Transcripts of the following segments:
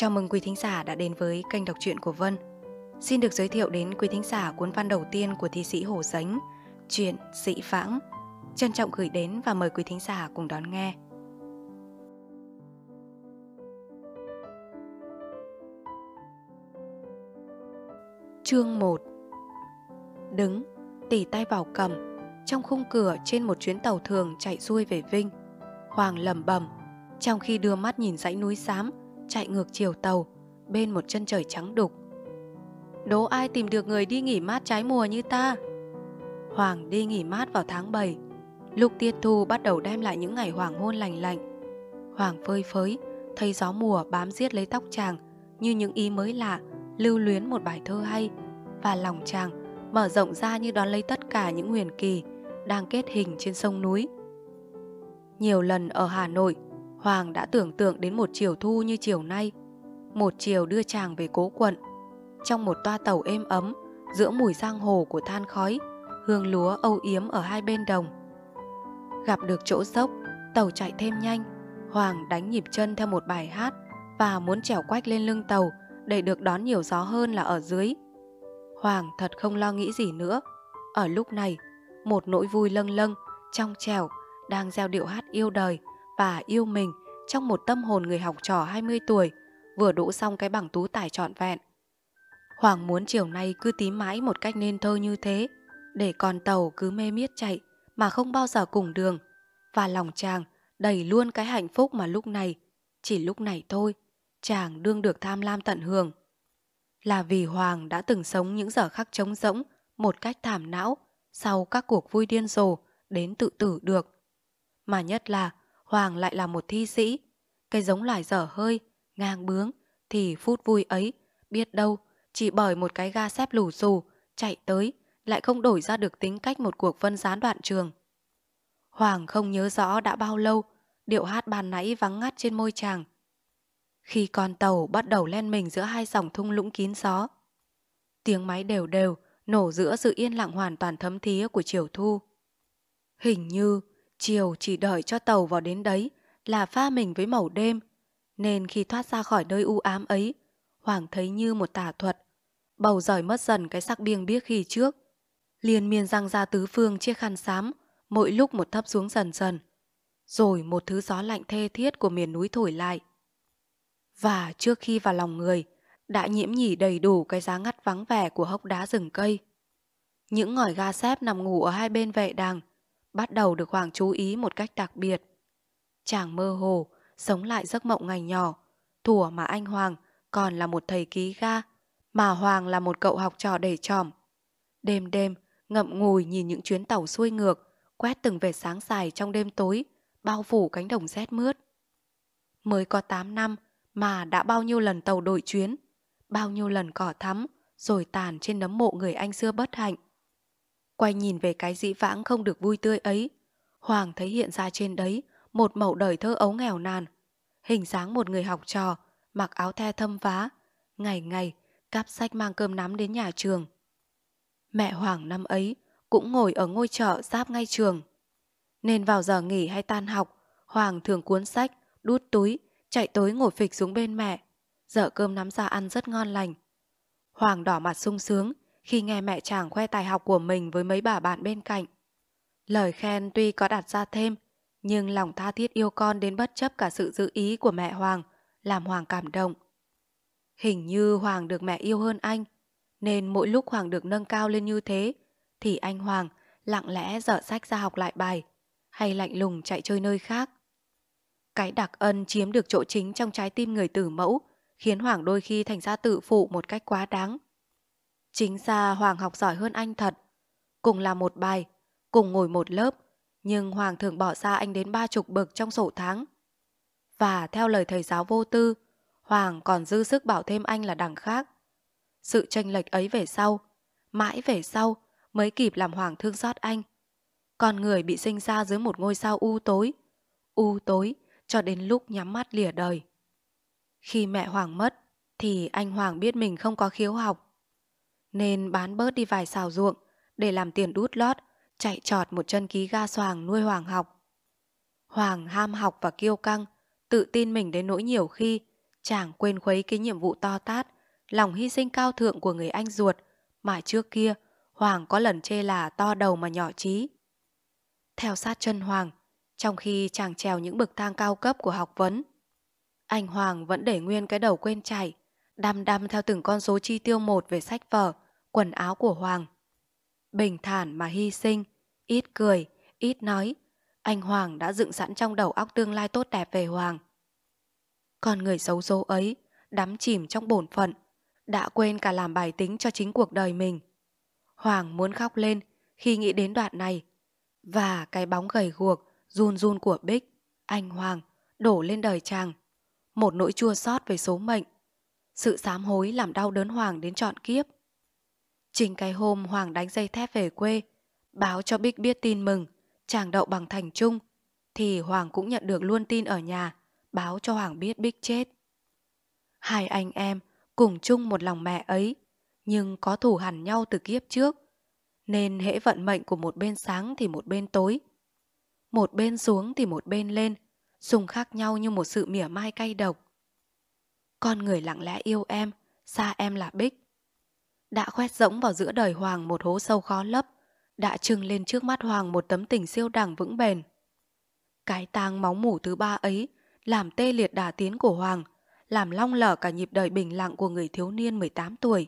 Chào mừng quý thính giả đã đến với kênh đọc truyện của Vân. Xin được giới thiệu đến quý thính giả cuốn văn đầu tiên của thi sĩ Hồ Sánh, truyện Sĩ Phãng. Trân trọng gửi đến và mời quý thính giả cùng đón nghe. Chương 1 Đứng, tỉ tay vào cầm, trong khung cửa trên một chuyến tàu thường chạy xuôi về Vinh. Hoàng lầm bầm, trong khi đưa mắt nhìn dãy núi xám, chạy ngược chiều tàu, bên một chân trời trắng đục. Đố ai tìm được người đi nghỉ mát trái mùa như ta? Hoàng đi nghỉ mát vào tháng 7. Lúc tiết thu bắt đầu đem lại những ngày hoàng hôn lành lạnh. Hoàng phơi phới, thấy gió mùa bám giết lấy tóc chàng như những ý mới lạ, lưu luyến một bài thơ hay và lòng chàng mở rộng ra như đón lấy tất cả những huyền kỳ đang kết hình trên sông núi. Nhiều lần ở Hà Nội, Hoàng đã tưởng tượng đến một chiều thu như chiều nay, một chiều đưa chàng về cố quận. Trong một toa tàu êm ấm, giữa mùi giang hồ của than khói, hương lúa âu yếm ở hai bên đồng. Gặp được chỗ dốc, tàu chạy thêm nhanh, Hoàng đánh nhịp chân theo một bài hát và muốn trèo quách lên lưng tàu để được đón nhiều gió hơn là ở dưới. Hoàng thật không lo nghĩ gì nữa. Ở lúc này, một nỗi vui lâng lâng, trong trèo, đang gieo điệu hát yêu đời và yêu mình trong một tâm hồn người học trò 20 tuổi, vừa đỗ xong cái bằng tú tài trọn vẹn. Hoàng muốn chiều nay cứ tím mãi một cách nên thơ như thế, để con tàu cứ mê miết chạy mà không bao giờ cùng đường. Và lòng chàng đầy luôn cái hạnh phúc mà lúc này, chỉ lúc này thôi, chàng đương được tham lam tận hưởng. Là vì Hoàng đã từng sống những giờ khắc trống rỗng một cách thảm não sau các cuộc vui điên rồ đến tự tử được. Mà nhất là Hoàng lại là một thi sĩ. Cái giống loài dở hơi, ngang bướng, thì phút vui ấy, biết đâu, chỉ bởi một cái ga xếp lù xù, chạy tới, lại không đổi ra được tính cách một cuộc vân gián đoạn trường. Hoàng không nhớ rõ đã bao lâu, điệu hát bàn nãy vắng ngắt trên môi chàng. Khi con tàu bắt đầu len mình giữa hai dòng thung lũng kín gió, tiếng máy đều đều nổ giữa sự yên lặng hoàn toàn thấm thía của chiều thu. Hình như Chiều chỉ đợi cho tàu vào đến đấy là pha mình với màu đêm, nên khi thoát ra khỏi nơi u ám ấy, Hoàng thấy như một tà thuật. Bầu giỏi mất dần cái sắc biêng biếc khi trước. Liên miên răng ra tứ phương chiếc khăn xám, mỗi lúc một thấp xuống dần dần. Rồi một thứ gió lạnh thê thiết của miền núi thổi lại. Và trước khi vào lòng người, đã nhiễm nhỉ đầy đủ cái giá ngắt vắng vẻ của hốc đá rừng cây. Những ngòi ga xếp nằm ngủ ở hai bên vệ đàng, bắt đầu được Hoàng chú ý một cách đặc biệt. Chàng mơ hồ, sống lại giấc mộng ngày nhỏ, thủa mà anh Hoàng còn là một thầy ký ga, mà Hoàng là một cậu học trò đầy tròm. Đêm đêm, ngậm ngùi nhìn những chuyến tàu xuôi ngược, quét từng vệt sáng dài trong đêm tối, bao phủ cánh đồng rét mướt. Mới có 8 năm mà đã bao nhiêu lần tàu đổi chuyến, bao nhiêu lần cỏ thắm, rồi tàn trên nấm mộ người anh xưa bất hạnh quay nhìn về cái dĩ vãng không được vui tươi ấy. Hoàng thấy hiện ra trên đấy một mẫu đời thơ ấu nghèo nàn, hình dáng một người học trò, mặc áo the thâm vá, ngày ngày cắp sách mang cơm nắm đến nhà trường. Mẹ Hoàng năm ấy cũng ngồi ở ngôi chợ giáp ngay trường. Nên vào giờ nghỉ hay tan học, Hoàng thường cuốn sách, đút túi, chạy tối ngồi phịch xuống bên mẹ. Dở cơm nắm ra ăn rất ngon lành. Hoàng đỏ mặt sung sướng khi nghe mẹ chàng khoe tài học của mình với mấy bà bạn bên cạnh. Lời khen tuy có đặt ra thêm, nhưng lòng tha thiết yêu con đến bất chấp cả sự giữ ý của mẹ Hoàng, làm Hoàng cảm động. Hình như Hoàng được mẹ yêu hơn anh, nên mỗi lúc Hoàng được nâng cao lên như thế, thì anh Hoàng lặng lẽ dở sách ra học lại bài, hay lạnh lùng chạy chơi nơi khác. Cái đặc ân chiếm được chỗ chính trong trái tim người tử mẫu, khiến Hoàng đôi khi thành ra tự phụ một cách quá đáng. Chính ra Hoàng học giỏi hơn anh thật. Cùng là một bài, cùng ngồi một lớp, nhưng Hoàng thường bỏ ra anh đến ba chục bậc trong sổ tháng. Và theo lời thầy giáo vô tư, Hoàng còn dư sức bảo thêm anh là đằng khác. Sự tranh lệch ấy về sau, mãi về sau mới kịp làm Hoàng thương xót anh. Con người bị sinh ra dưới một ngôi sao u tối, u tối cho đến lúc nhắm mắt lìa đời. Khi mẹ Hoàng mất, thì anh Hoàng biết mình không có khiếu học, nên bán bớt đi vài xào ruộng để làm tiền đút lót, chạy trọt một chân ký ga xoàng nuôi Hoàng học. Hoàng ham học và kiêu căng, tự tin mình đến nỗi nhiều khi chàng quên khuấy cái nhiệm vụ to tát, lòng hy sinh cao thượng của người anh ruột mà trước kia Hoàng có lần chê là to đầu mà nhỏ trí. Theo sát chân Hoàng, trong khi chàng trèo những bậc thang cao cấp của học vấn, anh Hoàng vẫn để nguyên cái đầu quên chảy, đăm đăm theo từng con số chi tiêu một về sách vở, quần áo của Hoàng. Bình thản mà hy sinh, ít cười, ít nói, anh Hoàng đã dựng sẵn trong đầu óc tương lai tốt đẹp về Hoàng. Con người xấu số ấy, đắm chìm trong bổn phận, đã quên cả làm bài tính cho chính cuộc đời mình. Hoàng muốn khóc lên khi nghĩ đến đoạn này, và cái bóng gầy guộc, run run của Bích, anh Hoàng, đổ lên đời chàng. Một nỗi chua xót về số mệnh, sự sám hối làm đau đớn Hoàng đến trọn kiếp. Trình cái hôm Hoàng đánh dây thép về quê, báo cho Bích biết tin mừng, chàng đậu bằng thành trung, thì Hoàng cũng nhận được luôn tin ở nhà, báo cho Hoàng biết Bích chết. Hai anh em cùng chung một lòng mẹ ấy, nhưng có thủ hẳn nhau từ kiếp trước, nên hễ vận mệnh của một bên sáng thì một bên tối. Một bên xuống thì một bên lên, xung khác nhau như một sự mỉa mai cay độc con người lặng lẽ yêu em, xa em là Bích. Đã khoét rỗng vào giữa đời Hoàng một hố sâu khó lấp, đã trưng lên trước mắt Hoàng một tấm tình siêu đẳng vững bền. Cái tang máu mủ thứ ba ấy làm tê liệt đà tiến của Hoàng, làm long lở cả nhịp đời bình lặng của người thiếu niên 18 tuổi.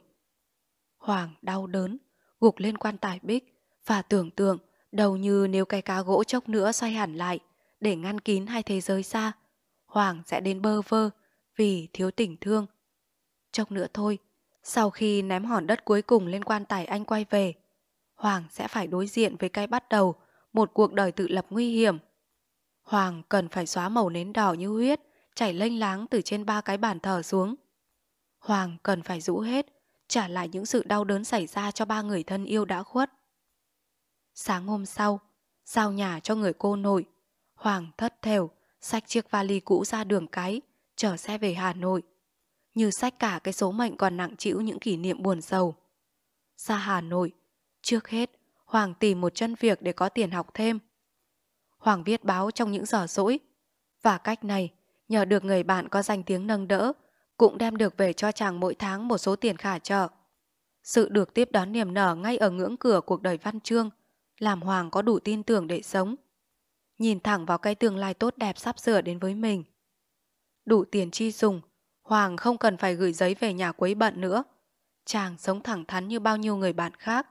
Hoàng đau đớn, gục lên quan tài Bích và tưởng tượng đầu như nếu cái cá gỗ chốc nữa xoay hẳn lại để ngăn kín hai thế giới xa, Hoàng sẽ đến bơ vơ, vì thiếu tình thương. Chốc nữa thôi, sau khi ném hòn đất cuối cùng lên quan tài anh quay về, Hoàng sẽ phải đối diện với cái bắt đầu một cuộc đời tự lập nguy hiểm. Hoàng cần phải xóa màu nến đỏ như huyết chảy lênh láng từ trên ba cái bàn thờ xuống. Hoàng cần phải rũ hết, trả lại những sự đau đớn xảy ra cho ba người thân yêu đã khuất. Sáng hôm sau, giao nhà cho người cô nội, Hoàng thất thều, xách chiếc vali cũ ra đường cái, chở xe về Hà Nội. Như sách cả cái số mệnh còn nặng chịu những kỷ niệm buồn sầu. xa Hà Nội, trước hết, Hoàng tìm một chân việc để có tiền học thêm. Hoàng viết báo trong những giờ rỗi. Và cách này, nhờ được người bạn có danh tiếng nâng đỡ, cũng đem được về cho chàng mỗi tháng một số tiền khả trợ. Sự được tiếp đón niềm nở ngay ở ngưỡng cửa cuộc đời văn chương, làm Hoàng có đủ tin tưởng để sống. Nhìn thẳng vào cái tương lai tốt đẹp sắp sửa đến với mình đủ tiền chi dùng, Hoàng không cần phải gửi giấy về nhà quấy bận nữa. Chàng sống thẳng thắn như bao nhiêu người bạn khác.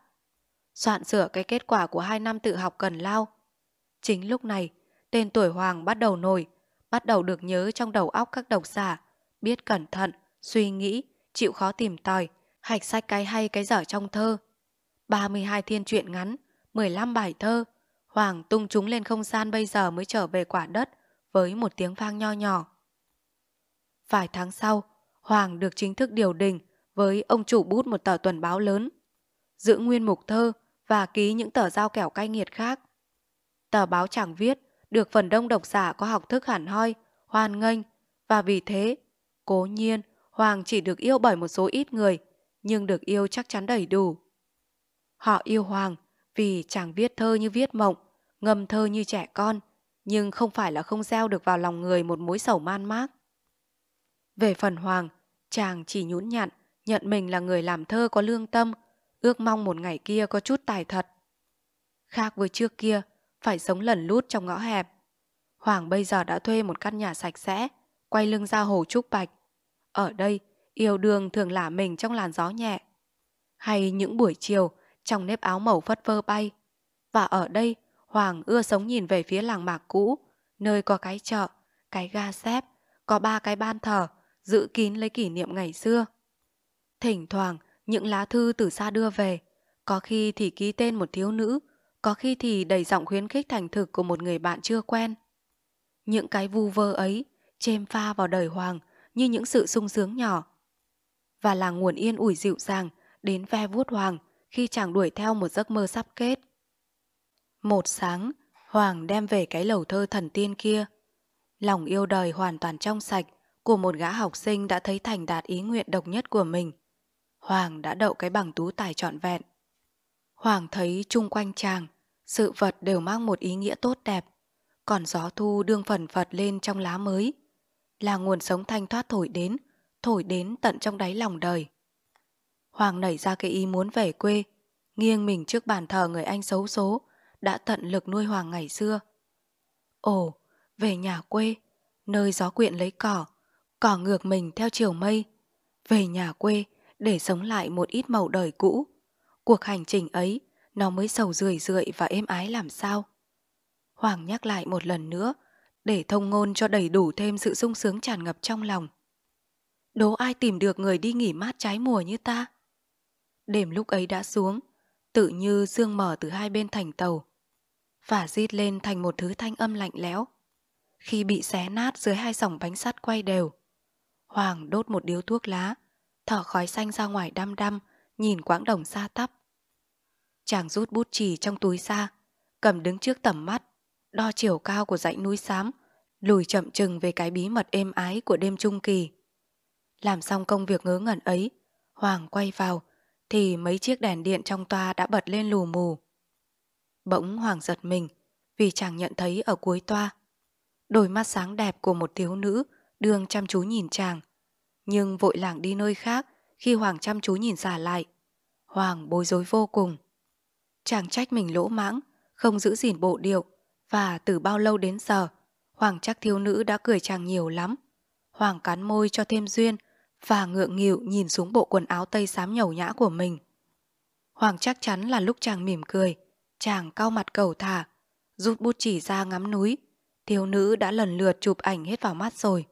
Soạn sửa cái kết quả của hai năm tự học cần lao. Chính lúc này, tên tuổi Hoàng bắt đầu nổi, bắt đầu được nhớ trong đầu óc các độc giả, biết cẩn thận, suy nghĩ, chịu khó tìm tòi, hạch sách cái hay cái dở trong thơ. 32 thiên truyện ngắn, 15 bài thơ, Hoàng tung chúng lên không gian bây giờ mới trở về quả đất với một tiếng vang nho nhỏ. Vài tháng sau, Hoàng được chính thức điều đình với ông chủ bút một tờ tuần báo lớn, giữ nguyên mục thơ và ký những tờ giao kẻo cay nghiệt khác. Tờ báo chẳng viết, được phần đông độc giả có học thức hẳn hoi, hoan nghênh, và vì thế, cố nhiên, Hoàng chỉ được yêu bởi một số ít người, nhưng được yêu chắc chắn đầy đủ. Họ yêu Hoàng vì chàng viết thơ như viết mộng, ngâm thơ như trẻ con, nhưng không phải là không gieo được vào lòng người một mối sầu man mác. Về phần Hoàng, chàng chỉ nhún nhặn, nhận mình là người làm thơ có lương tâm, ước mong một ngày kia có chút tài thật. Khác với trước kia, phải sống lẩn lút trong ngõ hẹp. Hoàng bây giờ đã thuê một căn nhà sạch sẽ, quay lưng ra hồ Trúc Bạch. Ở đây, yêu đương thường lả mình trong làn gió nhẹ. Hay những buổi chiều, trong nếp áo màu phất phơ bay. Và ở đây, Hoàng ưa sống nhìn về phía làng mạc cũ, nơi có cái chợ, cái ga xếp, có ba cái ban thờ, giữ kín lấy kỷ niệm ngày xưa. Thỉnh thoảng, những lá thư từ xa đưa về, có khi thì ký tên một thiếu nữ, có khi thì đầy giọng khuyến khích thành thực của một người bạn chưa quen. Những cái vu vơ ấy, chêm pha vào đời Hoàng như những sự sung sướng nhỏ. Và là nguồn yên ủi dịu dàng đến ve vuốt Hoàng khi chàng đuổi theo một giấc mơ sắp kết. Một sáng, Hoàng đem về cái lầu thơ thần tiên kia. Lòng yêu đời hoàn toàn trong sạch, của một gã học sinh đã thấy thành đạt ý nguyện độc nhất của mình. Hoàng đã đậu cái bằng tú tài trọn vẹn. Hoàng thấy chung quanh chàng, sự vật đều mang một ý nghĩa tốt đẹp, còn gió thu đương phần phật lên trong lá mới, là nguồn sống thanh thoát thổi đến, thổi đến tận trong đáy lòng đời. Hoàng nảy ra cái ý muốn về quê, nghiêng mình trước bàn thờ người anh xấu số, đã tận lực nuôi Hoàng ngày xưa. Ồ, về nhà quê, nơi gió quyện lấy cỏ, cỏ ngược mình theo chiều mây, về nhà quê để sống lại một ít màu đời cũ. Cuộc hành trình ấy nó mới sầu rười rượi và êm ái làm sao. Hoàng nhắc lại một lần nữa để thông ngôn cho đầy đủ thêm sự sung sướng tràn ngập trong lòng. Đố ai tìm được người đi nghỉ mát trái mùa như ta? Đêm lúc ấy đã xuống, tự như dương mở từ hai bên thành tàu và rít lên thành một thứ thanh âm lạnh lẽo. Khi bị xé nát dưới hai sòng bánh sắt quay đều, Hoàng đốt một điếu thuốc lá, thở khói xanh ra ngoài đăm đăm, nhìn quãng đồng xa tắp. Chàng rút bút chì trong túi xa, cầm đứng trước tầm mắt, đo chiều cao của dãy núi xám, lùi chậm chừng về cái bí mật êm ái của đêm trung kỳ. Làm xong công việc ngớ ngẩn ấy, Hoàng quay vào, thì mấy chiếc đèn điện trong toa đã bật lên lù mù. Bỗng Hoàng giật mình, vì chàng nhận thấy ở cuối toa, đôi mắt sáng đẹp của một thiếu nữ Đường chăm chú nhìn chàng, nhưng vội lảng đi nơi khác khi Hoàng chăm chú nhìn xả lại. Hoàng bối rối vô cùng. Chàng trách mình lỗ mãng, không giữ gìn bộ điệu và từ bao lâu đến giờ, Hoàng chắc thiếu nữ đã cười chàng nhiều lắm. Hoàng cắn môi cho thêm duyên và ngượng nghịu nhìn xuống bộ quần áo tây xám nhầu nhã của mình. Hoàng chắc chắn là lúc chàng mỉm cười, chàng cao mặt cầu thả, rút bút chỉ ra ngắm núi. Thiếu nữ đã lần lượt chụp ảnh hết vào mắt rồi.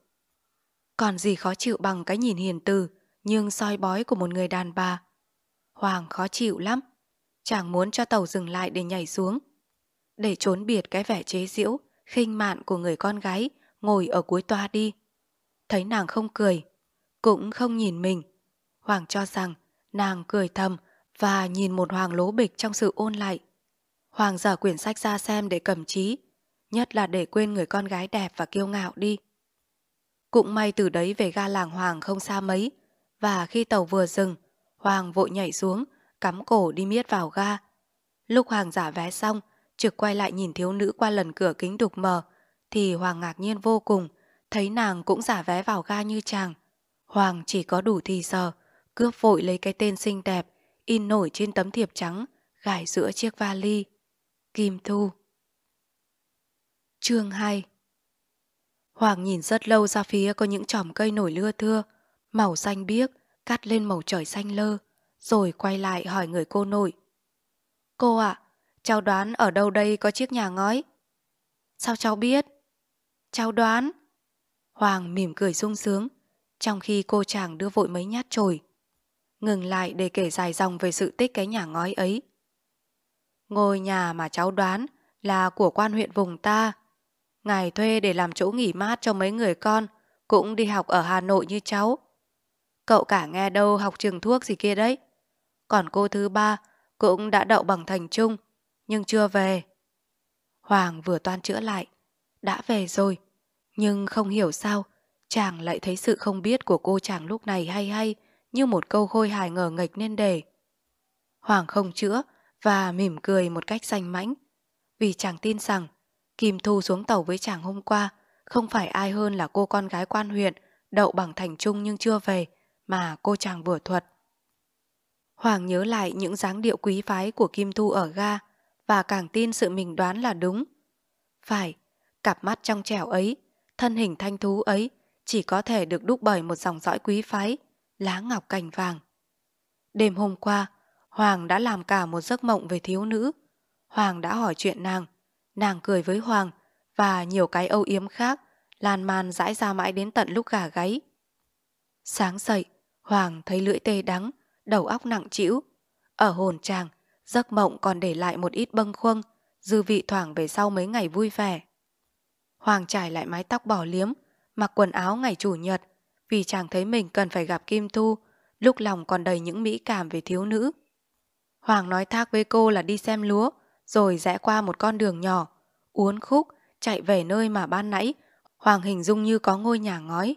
Còn gì khó chịu bằng cái nhìn hiền từ nhưng soi bói của một người đàn bà. Hoàng khó chịu lắm. Chàng muốn cho tàu dừng lại để nhảy xuống. Để trốn biệt cái vẻ chế giễu, khinh mạn của người con gái ngồi ở cuối toa đi. Thấy nàng không cười, cũng không nhìn mình. Hoàng cho rằng nàng cười thầm và nhìn một hoàng lố bịch trong sự ôn lại. Hoàng giở quyển sách ra xem để cầm trí, nhất là để quên người con gái đẹp và kiêu ngạo đi. Cũng may từ đấy về ga làng Hoàng không xa mấy, và khi tàu vừa dừng, Hoàng vội nhảy xuống, cắm cổ đi miết vào ga. Lúc Hoàng giả vé xong, trực quay lại nhìn thiếu nữ qua lần cửa kính đục mờ, thì Hoàng ngạc nhiên vô cùng, thấy nàng cũng giả vé vào ga như chàng. Hoàng chỉ có đủ thì giờ, cướp vội lấy cái tên xinh đẹp, in nổi trên tấm thiệp trắng, gài giữa chiếc vali. Kim Thu Chương 2 Hoàng nhìn rất lâu ra phía có những chòm cây nổi lưa thưa, màu xanh biếc, cắt lên màu trời xanh lơ, rồi quay lại hỏi người cô nội. Cô ạ, à, cháu đoán ở đâu đây có chiếc nhà ngói? Sao cháu biết? Cháu đoán. Hoàng mỉm cười sung sướng, trong khi cô chàng đưa vội mấy nhát trồi. Ngừng lại để kể dài dòng về sự tích cái nhà ngói ấy. Ngôi nhà mà cháu đoán là của quan huyện vùng ta, ngài thuê để làm chỗ nghỉ mát cho mấy người con, cũng đi học ở Hà Nội như cháu. Cậu cả nghe đâu học trường thuốc gì kia đấy. Còn cô thứ ba cũng đã đậu bằng thành trung, nhưng chưa về. Hoàng vừa toan chữa lại, đã về rồi, nhưng không hiểu sao, chàng lại thấy sự không biết của cô chàng lúc này hay hay như một câu khôi hài ngờ nghệch nên đề. Hoàng không chữa và mỉm cười một cách xanh mãnh, vì chàng tin rằng Kim Thu xuống tàu với chàng hôm qua, không phải ai hơn là cô con gái quan huyện, đậu bằng thành trung nhưng chưa về, mà cô chàng vừa thuật. Hoàng nhớ lại những dáng điệu quý phái của Kim Thu ở ga và càng tin sự mình đoán là đúng. Phải, cặp mắt trong trẻo ấy, thân hình thanh thú ấy chỉ có thể được đúc bởi một dòng dõi quý phái, lá ngọc cành vàng. Đêm hôm qua, Hoàng đã làm cả một giấc mộng về thiếu nữ. Hoàng đã hỏi chuyện nàng. Nàng cười với Hoàng và nhiều cái âu yếm khác lan man dãi ra mãi đến tận lúc gà gáy. Sáng dậy, Hoàng thấy lưỡi tê đắng, đầu óc nặng trĩu. Ở hồn chàng, giấc mộng còn để lại một ít bâng khuâng, dư vị thoảng về sau mấy ngày vui vẻ. Hoàng trải lại mái tóc bỏ liếm, mặc quần áo ngày chủ nhật, vì chàng thấy mình cần phải gặp Kim Thu, lúc lòng còn đầy những mỹ cảm về thiếu nữ. Hoàng nói thác với cô là đi xem lúa, rồi rẽ qua một con đường nhỏ, uốn khúc, chạy về nơi mà ban nãy, Hoàng hình dung như có ngôi nhà ngói.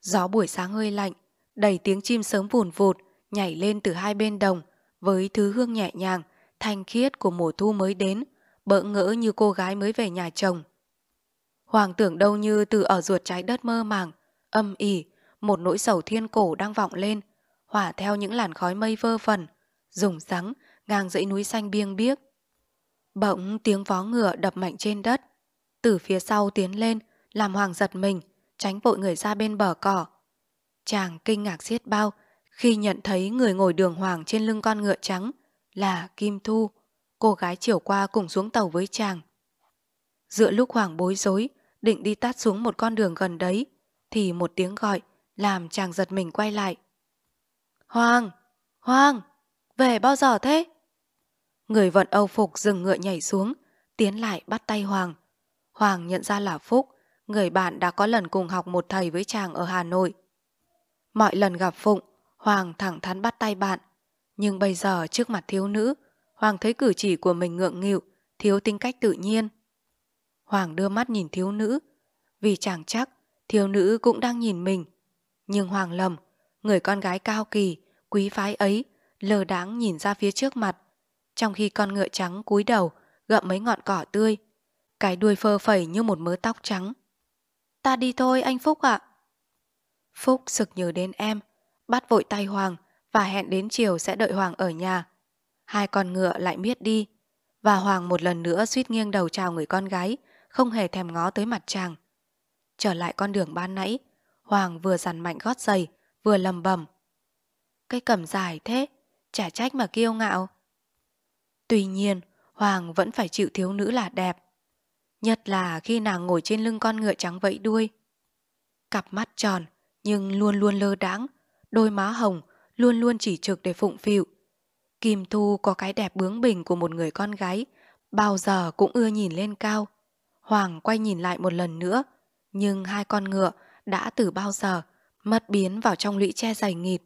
Gió buổi sáng hơi lạnh, đầy tiếng chim sớm vùn vụt, nhảy lên từ hai bên đồng, với thứ hương nhẹ nhàng, thanh khiết của mùa thu mới đến, bỡ ngỡ như cô gái mới về nhà chồng. Hoàng tưởng đâu như từ ở ruột trái đất mơ màng, âm ỉ, một nỗi sầu thiên cổ đang vọng lên, hỏa theo những làn khói mây vơ vẩn, rùng sắng, ngang dãy núi xanh biêng biếc. Bỗng tiếng vó ngựa đập mạnh trên đất. Từ phía sau tiến lên, làm Hoàng giật mình, tránh vội người ra bên bờ cỏ. Chàng kinh ngạc xiết bao khi nhận thấy người ngồi đường Hoàng trên lưng con ngựa trắng là Kim Thu, cô gái chiều qua cùng xuống tàu với chàng. Dựa lúc Hoàng bối rối, định đi tát xuống một con đường gần đấy, thì một tiếng gọi làm chàng giật mình quay lại. Hoàng! Hoàng! Về bao giờ thế? Người vận âu phục dừng ngựa nhảy xuống, tiến lại bắt tay Hoàng. Hoàng nhận ra là Phúc, người bạn đã có lần cùng học một thầy với chàng ở Hà Nội. Mọi lần gặp Phụng, Hoàng thẳng thắn bắt tay bạn. Nhưng bây giờ trước mặt thiếu nữ, Hoàng thấy cử chỉ của mình ngượng nghịu, thiếu tính cách tự nhiên. Hoàng đưa mắt nhìn thiếu nữ, vì chàng chắc thiếu nữ cũng đang nhìn mình. Nhưng Hoàng lầm, người con gái cao kỳ, quý phái ấy, lờ đáng nhìn ra phía trước mặt trong khi con ngựa trắng cúi đầu, gậm mấy ngọn cỏ tươi. Cái đuôi phơ phẩy như một mớ tóc trắng. Ta đi thôi anh Phúc ạ. À. Phúc sực nhớ đến em, bắt vội tay Hoàng và hẹn đến chiều sẽ đợi Hoàng ở nhà. Hai con ngựa lại miết đi, và Hoàng một lần nữa suýt nghiêng đầu chào người con gái, không hề thèm ngó tới mặt chàng. Trở lại con đường ban nãy, Hoàng vừa dằn mạnh gót giày, vừa lầm bầm. Cái cầm dài thế, chả trách mà kiêu ngạo. Tuy nhiên, Hoàng vẫn phải chịu thiếu nữ là đẹp. Nhất là khi nàng ngồi trên lưng con ngựa trắng vẫy đuôi. Cặp mắt tròn, nhưng luôn luôn lơ đáng, đôi má hồng, luôn luôn chỉ trực để phụng phịu. Kim Thu có cái đẹp bướng bỉnh của một người con gái, bao giờ cũng ưa nhìn lên cao. Hoàng quay nhìn lại một lần nữa, nhưng hai con ngựa đã từ bao giờ mất biến vào trong lũy tre dày nghịt.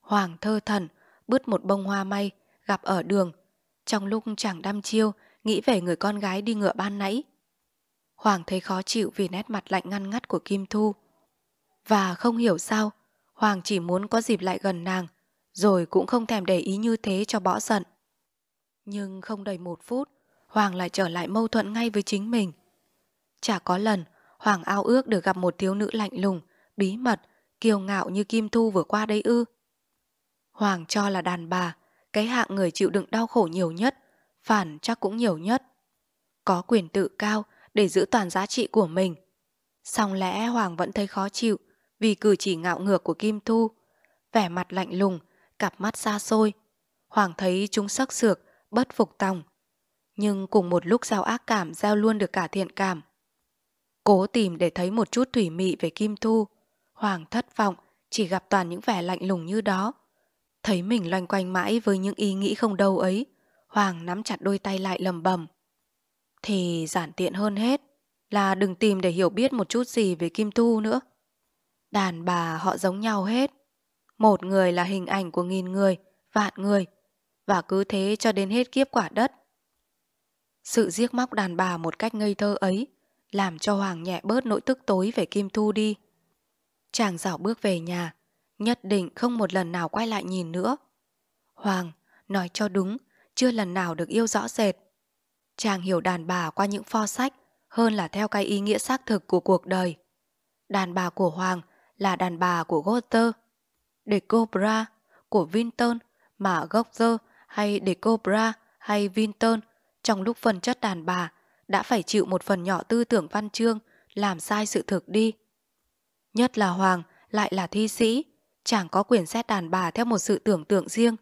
Hoàng thơ thần, bứt một bông hoa may, gặp ở đường, trong lúc chẳng đăm chiêu, nghĩ về người con gái đi ngựa ban nãy. Hoàng thấy khó chịu vì nét mặt lạnh ngăn ngắt của Kim Thu. Và không hiểu sao, Hoàng chỉ muốn có dịp lại gần nàng, rồi cũng không thèm để ý như thế cho bỏ giận. Nhưng không đầy một phút, Hoàng lại trở lại mâu thuẫn ngay với chính mình. Chả có lần, Hoàng ao ước được gặp một thiếu nữ lạnh lùng, bí mật, kiêu ngạo như Kim Thu vừa qua đây ư. Hoàng cho là đàn bà, cái hạng người chịu đựng đau khổ nhiều nhất, phản chắc cũng nhiều nhất. Có quyền tự cao để giữ toàn giá trị của mình. Song lẽ Hoàng vẫn thấy khó chịu vì cử chỉ ngạo ngược của Kim Thu. Vẻ mặt lạnh lùng, cặp mắt xa xôi. Hoàng thấy chúng sắc sược, bất phục tòng. Nhưng cùng một lúc giao ác cảm giao luôn được cả thiện cảm. Cố tìm để thấy một chút thủy mị về Kim Thu. Hoàng thất vọng, chỉ gặp toàn những vẻ lạnh lùng như đó. Thấy mình loanh quanh mãi với những ý nghĩ không đâu ấy, Hoàng nắm chặt đôi tay lại lầm bầm. Thì giản tiện hơn hết là đừng tìm để hiểu biết một chút gì về Kim Thu nữa. Đàn bà họ giống nhau hết. Một người là hình ảnh của nghìn người, vạn người, và cứ thế cho đến hết kiếp quả đất. Sự giết móc đàn bà một cách ngây thơ ấy làm cho Hoàng nhẹ bớt nỗi tức tối về Kim Thu đi. Chàng dạo bước về nhà, nhất định không một lần nào quay lại nhìn nữa. Hoàng, nói cho đúng, chưa lần nào được yêu rõ rệt. Chàng hiểu đàn bà qua những pho sách hơn là theo cái ý nghĩa xác thực của cuộc đời. Đàn bà của Hoàng là đàn bà của gother de Cobra, của Vinton mà Goethe hay de Cobra hay Vinton trong lúc phần chất đàn bà đã phải chịu một phần nhỏ tư tưởng văn chương làm sai sự thực đi. Nhất là Hoàng lại là thi sĩ, chàng có quyền xét đàn bà theo một sự tưởng tượng riêng.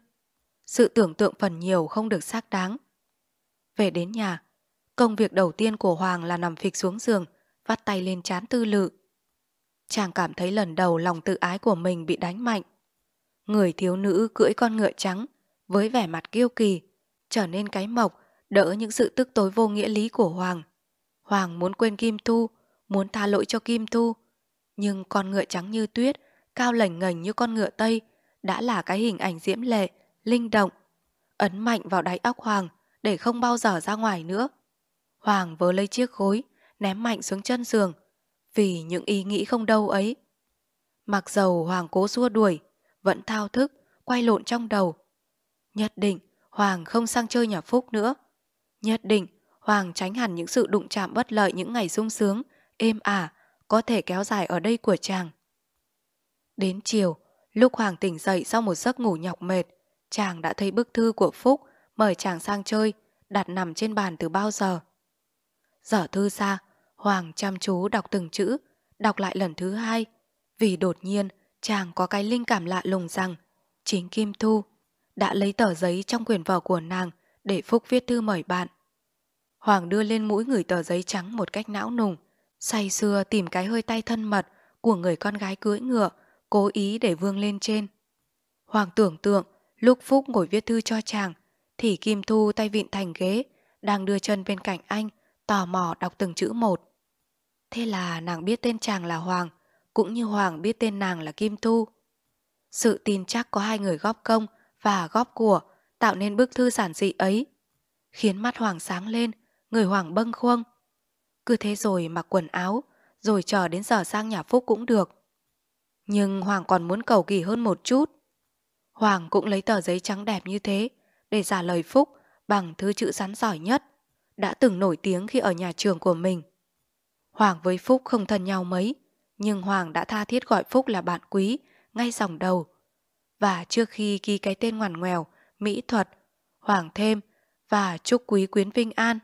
Sự tưởng tượng phần nhiều không được xác đáng. Về đến nhà, công việc đầu tiên của Hoàng là nằm phịch xuống giường, vắt tay lên chán tư lự. Chàng cảm thấy lần đầu lòng tự ái của mình bị đánh mạnh. Người thiếu nữ cưỡi con ngựa trắng, với vẻ mặt kiêu kỳ, trở nên cái mộc, đỡ những sự tức tối vô nghĩa lý của Hoàng. Hoàng muốn quên Kim Thu, muốn tha lỗi cho Kim Thu, nhưng con ngựa trắng như tuyết cao lảnh ngành như con ngựa Tây, đã là cái hình ảnh diễm lệ, linh động. Ấn mạnh vào đáy óc Hoàng để không bao giờ ra ngoài nữa. Hoàng vớ lấy chiếc gối, ném mạnh xuống chân giường, vì những ý nghĩ không đâu ấy. Mặc dầu Hoàng cố xua đuổi, vẫn thao thức, quay lộn trong đầu. Nhất định Hoàng không sang chơi nhà Phúc nữa. Nhất định Hoàng tránh hẳn những sự đụng chạm bất lợi những ngày sung sướng, êm ả, có thể kéo dài ở đây của chàng. Đến chiều, lúc Hoàng tỉnh dậy sau một giấc ngủ nhọc mệt, chàng đã thấy bức thư của Phúc mời chàng sang chơi, đặt nằm trên bàn từ bao giờ. Giở thư ra, Hoàng chăm chú đọc từng chữ, đọc lại lần thứ hai, vì đột nhiên chàng có cái linh cảm lạ lùng rằng chính Kim Thu đã lấy tờ giấy trong quyển vở của nàng để Phúc viết thư mời bạn. Hoàng đưa lên mũi người tờ giấy trắng một cách não nùng, say xưa tìm cái hơi tay thân mật của người con gái cưỡi ngựa cố ý để vương lên trên. Hoàng tưởng tượng, lúc Phúc ngồi viết thư cho chàng, thì Kim Thu tay vịn thành ghế, đang đưa chân bên cạnh anh, tò mò đọc từng chữ một. Thế là nàng biết tên chàng là Hoàng, cũng như Hoàng biết tên nàng là Kim Thu. Sự tin chắc có hai người góp công và góp của tạo nên bức thư giản dị ấy, khiến mắt Hoàng sáng lên, người Hoàng bâng khuâng. Cứ thế rồi mặc quần áo, rồi chờ đến giờ sang nhà Phúc cũng được. Nhưng Hoàng còn muốn cầu kỳ hơn một chút. Hoàng cũng lấy tờ giấy trắng đẹp như thế để giả lời phúc bằng thứ chữ rắn giỏi nhất, đã từng nổi tiếng khi ở nhà trường của mình. Hoàng với Phúc không thân nhau mấy, nhưng Hoàng đã tha thiết gọi Phúc là bạn quý, ngay dòng đầu. Và trước khi ghi cái tên ngoằn ngoèo, mỹ thuật, Hoàng thêm và chúc quý quyến vinh an.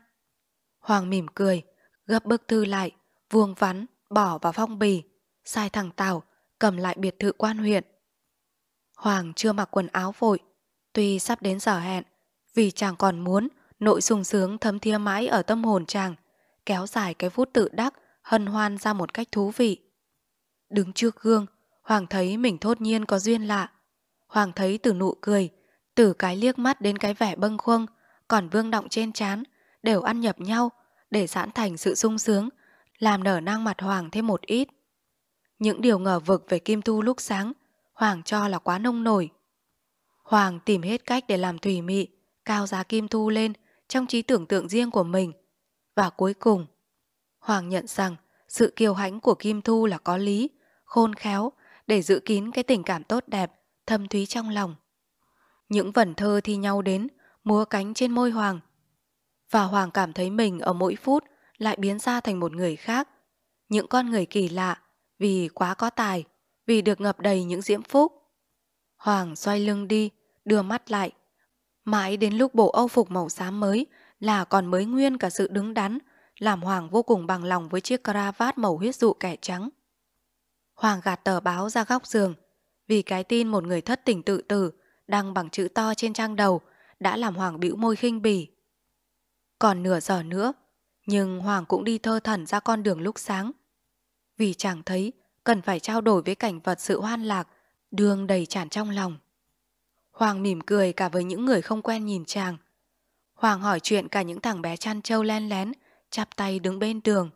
Hoàng mỉm cười, gấp bức thư lại, vuông vắn, bỏ vào phong bì, sai thằng Tào, cầm lại biệt thự quan huyện. Hoàng chưa mặc quần áo vội, tuy sắp đến giờ hẹn, vì chàng còn muốn nội sung sướng thấm thia mãi ở tâm hồn chàng, kéo dài cái phút tự đắc, hân hoan ra một cách thú vị. Đứng trước gương, Hoàng thấy mình thốt nhiên có duyên lạ. Hoàng thấy từ nụ cười, từ cái liếc mắt đến cái vẻ bâng khuâng, còn vương động trên trán đều ăn nhập nhau để giãn thành sự sung sướng, làm nở nang mặt Hoàng thêm một ít. Những điều ngờ vực về Kim Thu lúc sáng, Hoàng cho là quá nông nổi. Hoàng tìm hết cách để làm thủy mị, cao giá Kim Thu lên trong trí tưởng tượng riêng của mình. Và cuối cùng, Hoàng nhận rằng sự kiêu hãnh của Kim Thu là có lý, khôn khéo để giữ kín cái tình cảm tốt đẹp, thâm thúy trong lòng. Những vần thơ thi nhau đến, múa cánh trên môi Hoàng. Và Hoàng cảm thấy mình ở mỗi phút lại biến ra thành một người khác. Những con người kỳ lạ, vì quá có tài, vì được ngập đầy những diễm phúc. Hoàng xoay lưng đi, đưa mắt lại. Mãi đến lúc bộ âu phục màu xám mới là còn mới nguyên cả sự đứng đắn, làm Hoàng vô cùng bằng lòng với chiếc cravat màu huyết dụ kẻ trắng. Hoàng gạt tờ báo ra góc giường, vì cái tin một người thất tình tự tử đăng bằng chữ to trên trang đầu đã làm Hoàng bĩu môi khinh bỉ. Còn nửa giờ nữa, nhưng Hoàng cũng đi thơ thẩn ra con đường lúc sáng, vì chàng thấy cần phải trao đổi với cảnh vật sự hoan lạc, đường đầy tràn trong lòng. Hoàng mỉm cười cả với những người không quen nhìn chàng. Hoàng hỏi chuyện cả những thằng bé chăn trâu len lén, chắp tay đứng bên đường.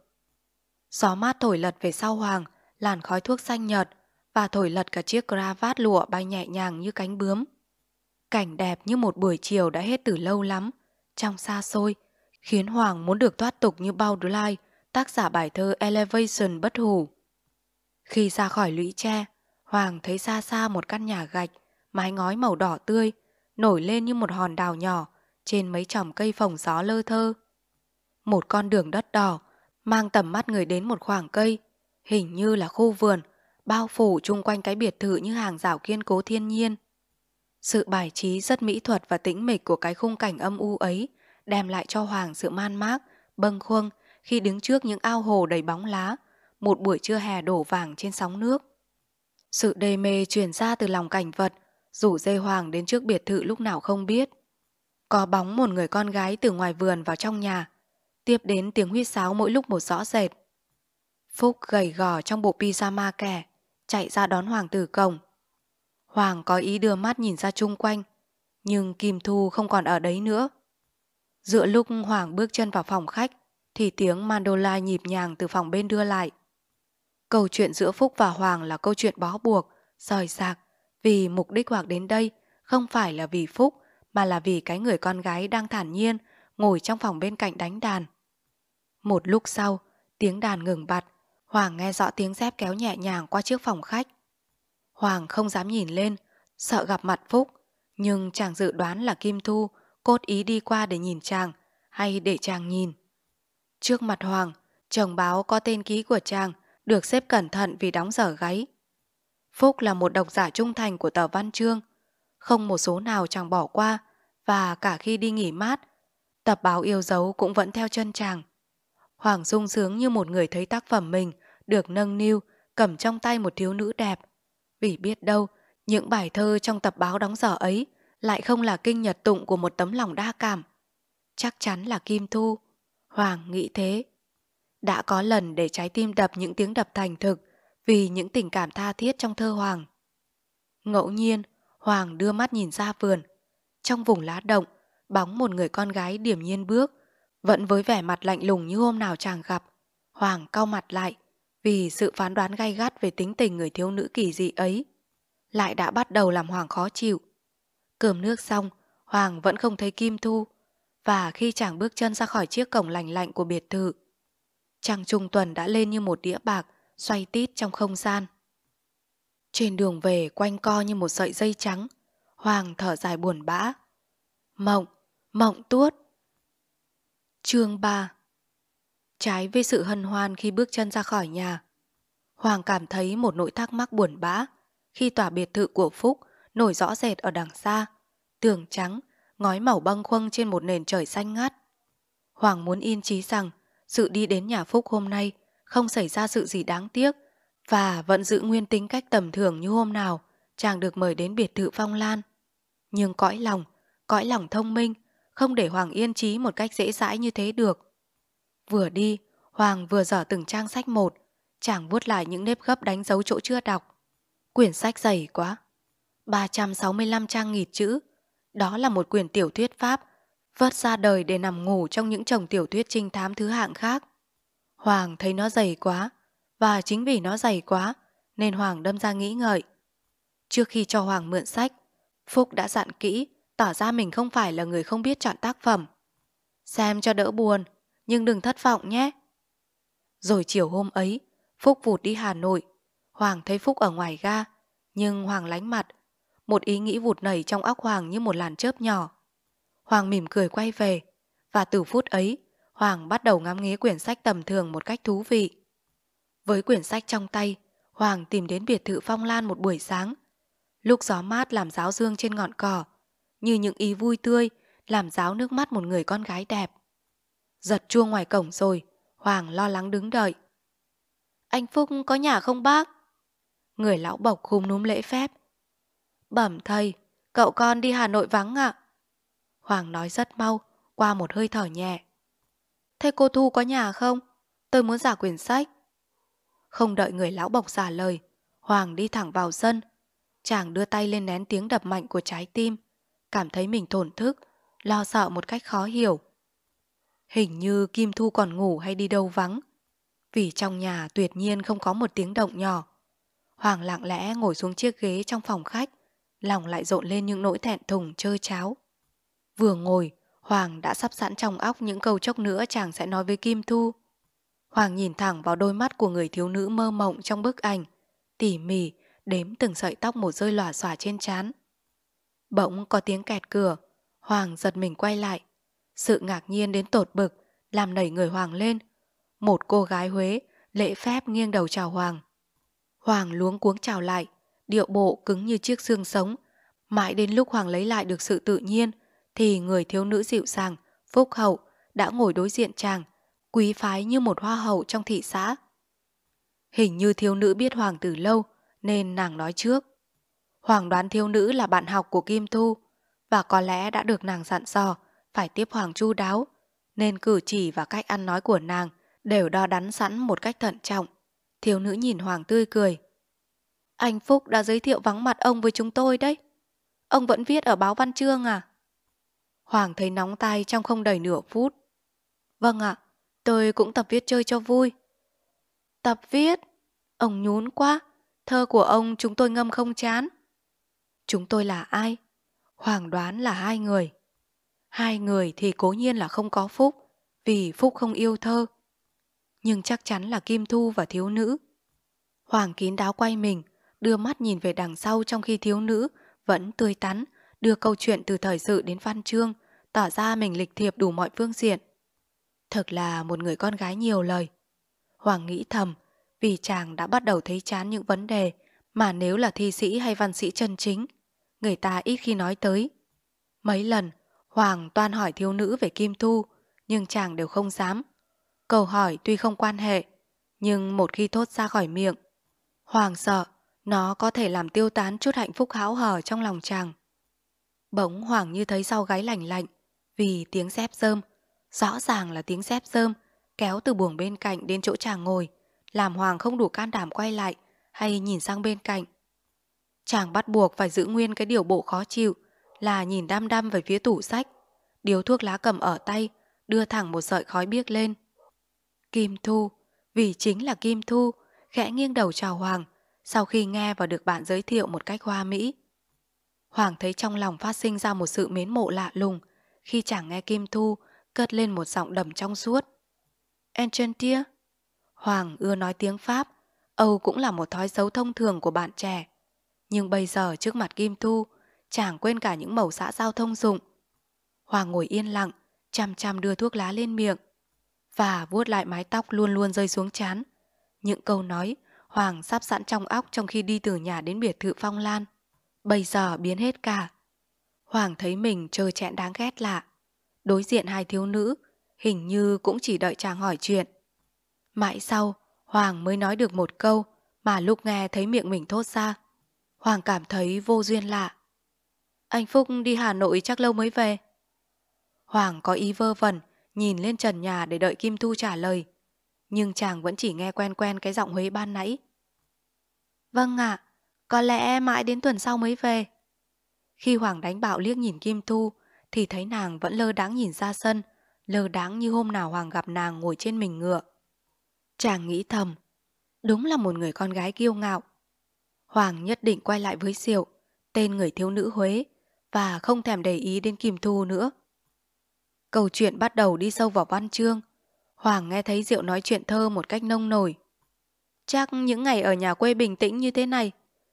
Gió mát thổi lật về sau Hoàng, làn khói thuốc xanh nhợt và thổi lật cả chiếc cravat lụa bay nhẹ nhàng như cánh bướm. Cảnh đẹp như một buổi chiều đã hết từ lâu lắm, trong xa xôi, khiến Hoàng muốn được thoát tục như bao lai tác giả bài thơ Elevation bất hủ. Khi ra khỏi lũy tre, Hoàng thấy xa xa một căn nhà gạch, mái ngói màu đỏ tươi, nổi lên như một hòn đảo nhỏ trên mấy chòm cây phồng gió lơ thơ. Một con đường đất đỏ mang tầm mắt người đến một khoảng cây, hình như là khu vườn, bao phủ chung quanh cái biệt thự như hàng rào kiên cố thiên nhiên. Sự bài trí rất mỹ thuật và tĩnh mịch của cái khung cảnh âm u ấy đem lại cho Hoàng sự man mác, bâng khuâng khi đứng trước những ao hồ đầy bóng lá, một buổi trưa hè đổ vàng trên sóng nước. Sự đê mê truyền ra từ lòng cảnh vật, rủ dê hoàng đến trước biệt thự lúc nào không biết. Có bóng một người con gái từ ngoài vườn vào trong nhà, tiếp đến tiếng huýt sáo mỗi lúc một rõ rệt. Phúc gầy gò trong bộ pyjama kẻ, chạy ra đón Hoàng từ cổng. Hoàng có ý đưa mắt nhìn ra chung quanh, nhưng Kim Thu không còn ở đấy nữa. Dựa lúc Hoàng bước chân vào phòng khách, thì tiếng mandola nhịp nhàng từ phòng bên đưa lại. Câu chuyện giữa Phúc và Hoàng là câu chuyện bó buộc, sòi sạc, vì mục đích Hoàng đến đây không phải là vì Phúc mà là vì cái người con gái đang thản nhiên ngồi trong phòng bên cạnh đánh đàn. Một lúc sau, tiếng đàn ngừng bặt, Hoàng nghe rõ tiếng dép kéo nhẹ nhàng qua trước phòng khách. Hoàng không dám nhìn lên, sợ gặp mặt Phúc, nhưng chàng dự đoán là Kim Thu, cốt ý đi qua để nhìn chàng hay để chàng nhìn. Trước mặt Hoàng, chồng báo có tên ký của chàng, được xếp cẩn thận vì đóng dở gáy. Phúc là một độc giả trung thành của tờ Văn Chương, không một số nào chàng bỏ qua và cả khi đi nghỉ mát, tập báo yêu dấu cũng vẫn theo chân chàng. Hoàng sung sướng như một người thấy tác phẩm mình được nâng niu, cầm trong tay một thiếu nữ đẹp. Vì biết đâu, những bài thơ trong tập báo đóng dở ấy lại không là kinh nhật tụng của một tấm lòng đa cảm. Chắc chắn là Kim Thu, Hoàng nghĩ thế. Đã có lần để trái tim đập những tiếng đập thành thực vì những tình cảm tha thiết trong thơ Hoàng. Ngẫu nhiên, Hoàng đưa mắt nhìn ra vườn. Trong vùng lá động, bóng một người con gái điểm nhiên bước, vẫn với vẻ mặt lạnh lùng như hôm nào chàng gặp. Hoàng cau mặt lại vì sự phán đoán gay gắt về tính tình người thiếu nữ kỳ dị ấy. Lại đã bắt đầu làm Hoàng khó chịu. Cơm nước xong, Hoàng vẫn không thấy Kim Thu và khi chàng bước chân ra khỏi chiếc cổng lành lạnh của biệt thự. Trăng trung tuần đã lên như một đĩa bạc, xoay tít trong không gian. Trên đường về quanh co như một sợi dây trắng, Hoàng thở dài buồn bã. Mộng, mộng tuốt. Chương 3 Trái với sự hân hoan khi bước chân ra khỏi nhà, Hoàng cảm thấy một nỗi thắc mắc buồn bã khi tòa biệt thự của Phúc nổi rõ rệt ở đằng xa, tường trắng, ngói màu băng khuâng trên một nền trời xanh ngát. Hoàng muốn yên trí rằng sự đi đến nhà Phúc hôm nay không xảy ra sự gì đáng tiếc và vẫn giữ nguyên tính cách tầm thường như hôm nào chàng được mời đến biệt thự phong lan. Nhưng cõi lòng, cõi lòng thông minh không để Hoàng yên trí một cách dễ dãi như thế được. Vừa đi, Hoàng vừa dở từng trang sách một, chàng vuốt lại những nếp gấp đánh dấu chỗ chưa đọc. Quyển sách dày quá. 365 trang nghịt chữ, đó là một quyển tiểu thuyết Pháp, vớt ra đời để nằm ngủ trong những chồng tiểu thuyết trinh thám thứ hạng khác. Hoàng thấy nó dày quá, và chính vì nó dày quá nên Hoàng đâm ra nghĩ ngợi. Trước khi cho Hoàng mượn sách, Phúc đã dặn kỹ, tỏ ra mình không phải là người không biết chọn tác phẩm. Xem cho đỡ buồn, nhưng đừng thất vọng nhé. Rồi chiều hôm ấy, Phúc vụt đi Hà Nội. Hoàng thấy Phúc ở ngoài ga, nhưng Hoàng lánh mặt một ý nghĩ vụt nảy trong óc Hoàng như một làn chớp nhỏ. Hoàng mỉm cười quay về, và từ phút ấy, Hoàng bắt đầu ngắm nghía quyển sách tầm thường một cách thú vị. Với quyển sách trong tay, Hoàng tìm đến biệt thự phong lan một buổi sáng. Lúc gió mát làm giáo dương trên ngọn cỏ, như những ý vui tươi làm giáo nước mắt một người con gái đẹp. Giật chuông ngoài cổng rồi, Hoàng lo lắng đứng đợi. Anh Phúc có nhà không bác? Người lão bộc khum núm lễ phép, Bẩm thầy, cậu con đi Hà Nội vắng ạ. À? Hoàng nói rất mau, qua một hơi thở nhẹ. Thế cô Thu có nhà không? Tôi muốn giả quyển sách. Không đợi người lão bộc giả lời, Hoàng đi thẳng vào sân. Chàng đưa tay lên nén tiếng đập mạnh của trái tim, cảm thấy mình thổn thức, lo sợ một cách khó hiểu. Hình như Kim Thu còn ngủ hay đi đâu vắng, vì trong nhà tuyệt nhiên không có một tiếng động nhỏ. Hoàng lặng lẽ ngồi xuống chiếc ghế trong phòng khách, lòng lại rộn lên những nỗi thẹn thùng trơ cháo. Vừa ngồi, Hoàng đã sắp sẵn trong óc những câu chốc nữa chàng sẽ nói với Kim Thu. Hoàng nhìn thẳng vào đôi mắt của người thiếu nữ mơ mộng trong bức ảnh, tỉ mỉ, đếm từng sợi tóc một rơi lòa xòa trên trán. Bỗng có tiếng kẹt cửa, Hoàng giật mình quay lại. Sự ngạc nhiên đến tột bực, làm nảy người Hoàng lên. Một cô gái Huế, lễ phép nghiêng đầu chào Hoàng. Hoàng luống cuống chào lại, điệu bộ cứng như chiếc xương sống. Mãi đến lúc Hoàng lấy lại được sự tự nhiên, thì người thiếu nữ dịu dàng, phúc hậu, đã ngồi đối diện chàng, quý phái như một hoa hậu trong thị xã. Hình như thiếu nữ biết Hoàng từ lâu, nên nàng nói trước. Hoàng đoán thiếu nữ là bạn học của Kim Thu, và có lẽ đã được nàng dặn dò phải tiếp Hoàng chu đáo, nên cử chỉ và cách ăn nói của nàng đều đo đắn sẵn một cách thận trọng. Thiếu nữ nhìn Hoàng tươi cười, anh Phúc đã giới thiệu vắng mặt ông với chúng tôi đấy. Ông vẫn viết ở báo Văn Chương à? Hoàng thấy nóng tay trong không đầy nửa phút. Vâng ạ, tôi cũng tập viết chơi cho vui. Tập viết? Ông nhún quá, thơ của ông chúng tôi ngâm không chán. Chúng tôi là ai? Hoàng đoán là hai người. Hai người thì cố nhiên là không có Phúc, vì Phúc không yêu thơ. Nhưng chắc chắn là Kim Thu và thiếu nữ. Hoàng kín đáo quay mình, đưa mắt nhìn về đằng sau trong khi thiếu nữ, vẫn tươi tắn, đưa câu chuyện từ thời sự đến văn chương, tỏ ra mình lịch thiệp đủ mọi phương diện. Thật là một người con gái nhiều lời. Hoàng nghĩ thầm, vì chàng đã bắt đầu thấy chán những vấn đề mà nếu là thi sĩ hay văn sĩ chân chính, người ta ít khi nói tới. Mấy lần, Hoàng toan hỏi thiếu nữ về Kim Thu, nhưng chàng đều không dám. Câu hỏi tuy không quan hệ, nhưng một khi thốt ra khỏi miệng, Hoàng sợ nó có thể làm tiêu tán chút hạnh phúc hão hở trong lòng chàng. Bỗng Hoàng như thấy sau gáy lạnh lạnh, vì tiếng xép rơm, rõ ràng là tiếng xép rơm, kéo từ buồng bên cạnh đến chỗ chàng ngồi, làm Hoàng không đủ can đảm quay lại hay nhìn sang bên cạnh. Chàng bắt buộc phải giữ nguyên cái điều bộ khó chịu là nhìn đăm đăm về phía tủ sách, điếu thuốc lá cầm ở tay, đưa thẳng một sợi khói biếc lên. Kim Thu, vì chính là Kim Thu, khẽ nghiêng đầu chào Hoàng, sau khi nghe và được bạn giới thiệu một cách hoa mỹ. Hoàng thấy trong lòng phát sinh ra một sự mến mộ lạ lùng khi chàng nghe Kim Thu cất lên một giọng đầm trong suốt. Enchantia? Hoàng ưa nói tiếng Pháp, Âu cũng là một thói xấu thông thường của bạn trẻ. Nhưng bây giờ trước mặt Kim Thu, chàng quên cả những mẫu xã giao thông dụng. Hoàng ngồi yên lặng, chăm chăm đưa thuốc lá lên miệng và vuốt lại mái tóc luôn luôn rơi xuống chán. Những câu nói Hoàng sắp sẵn trong óc trong khi đi từ nhà đến biệt thự phong lan. Bây giờ biến hết cả. Hoàng thấy mình trơ chẹn đáng ghét lạ. Đối diện hai thiếu nữ, hình như cũng chỉ đợi chàng hỏi chuyện. Mãi sau, Hoàng mới nói được một câu mà lúc nghe thấy miệng mình thốt ra. Hoàng cảm thấy vô duyên lạ. Anh Phúc đi Hà Nội chắc lâu mới về. Hoàng có ý vơ vẩn, nhìn lên trần nhà để đợi Kim Thu trả lời nhưng chàng vẫn chỉ nghe quen quen cái giọng Huế ban nãy. Vâng ạ, có lẽ mãi đến tuần sau mới về. Khi Hoàng đánh bạo liếc nhìn Kim Thu, thì thấy nàng vẫn lơ đáng nhìn ra sân, lơ đáng như hôm nào Hoàng gặp nàng ngồi trên mình ngựa. Chàng nghĩ thầm, đúng là một người con gái kiêu ngạo. Hoàng nhất định quay lại với Diệu, tên người thiếu nữ Huế, và không thèm để ý đến Kim Thu nữa. Câu chuyện bắt đầu đi sâu vào văn chương, Hoàng nghe thấy Diệu nói chuyện thơ một cách nông nổi. Chắc những ngày ở nhà quê bình tĩnh như thế này,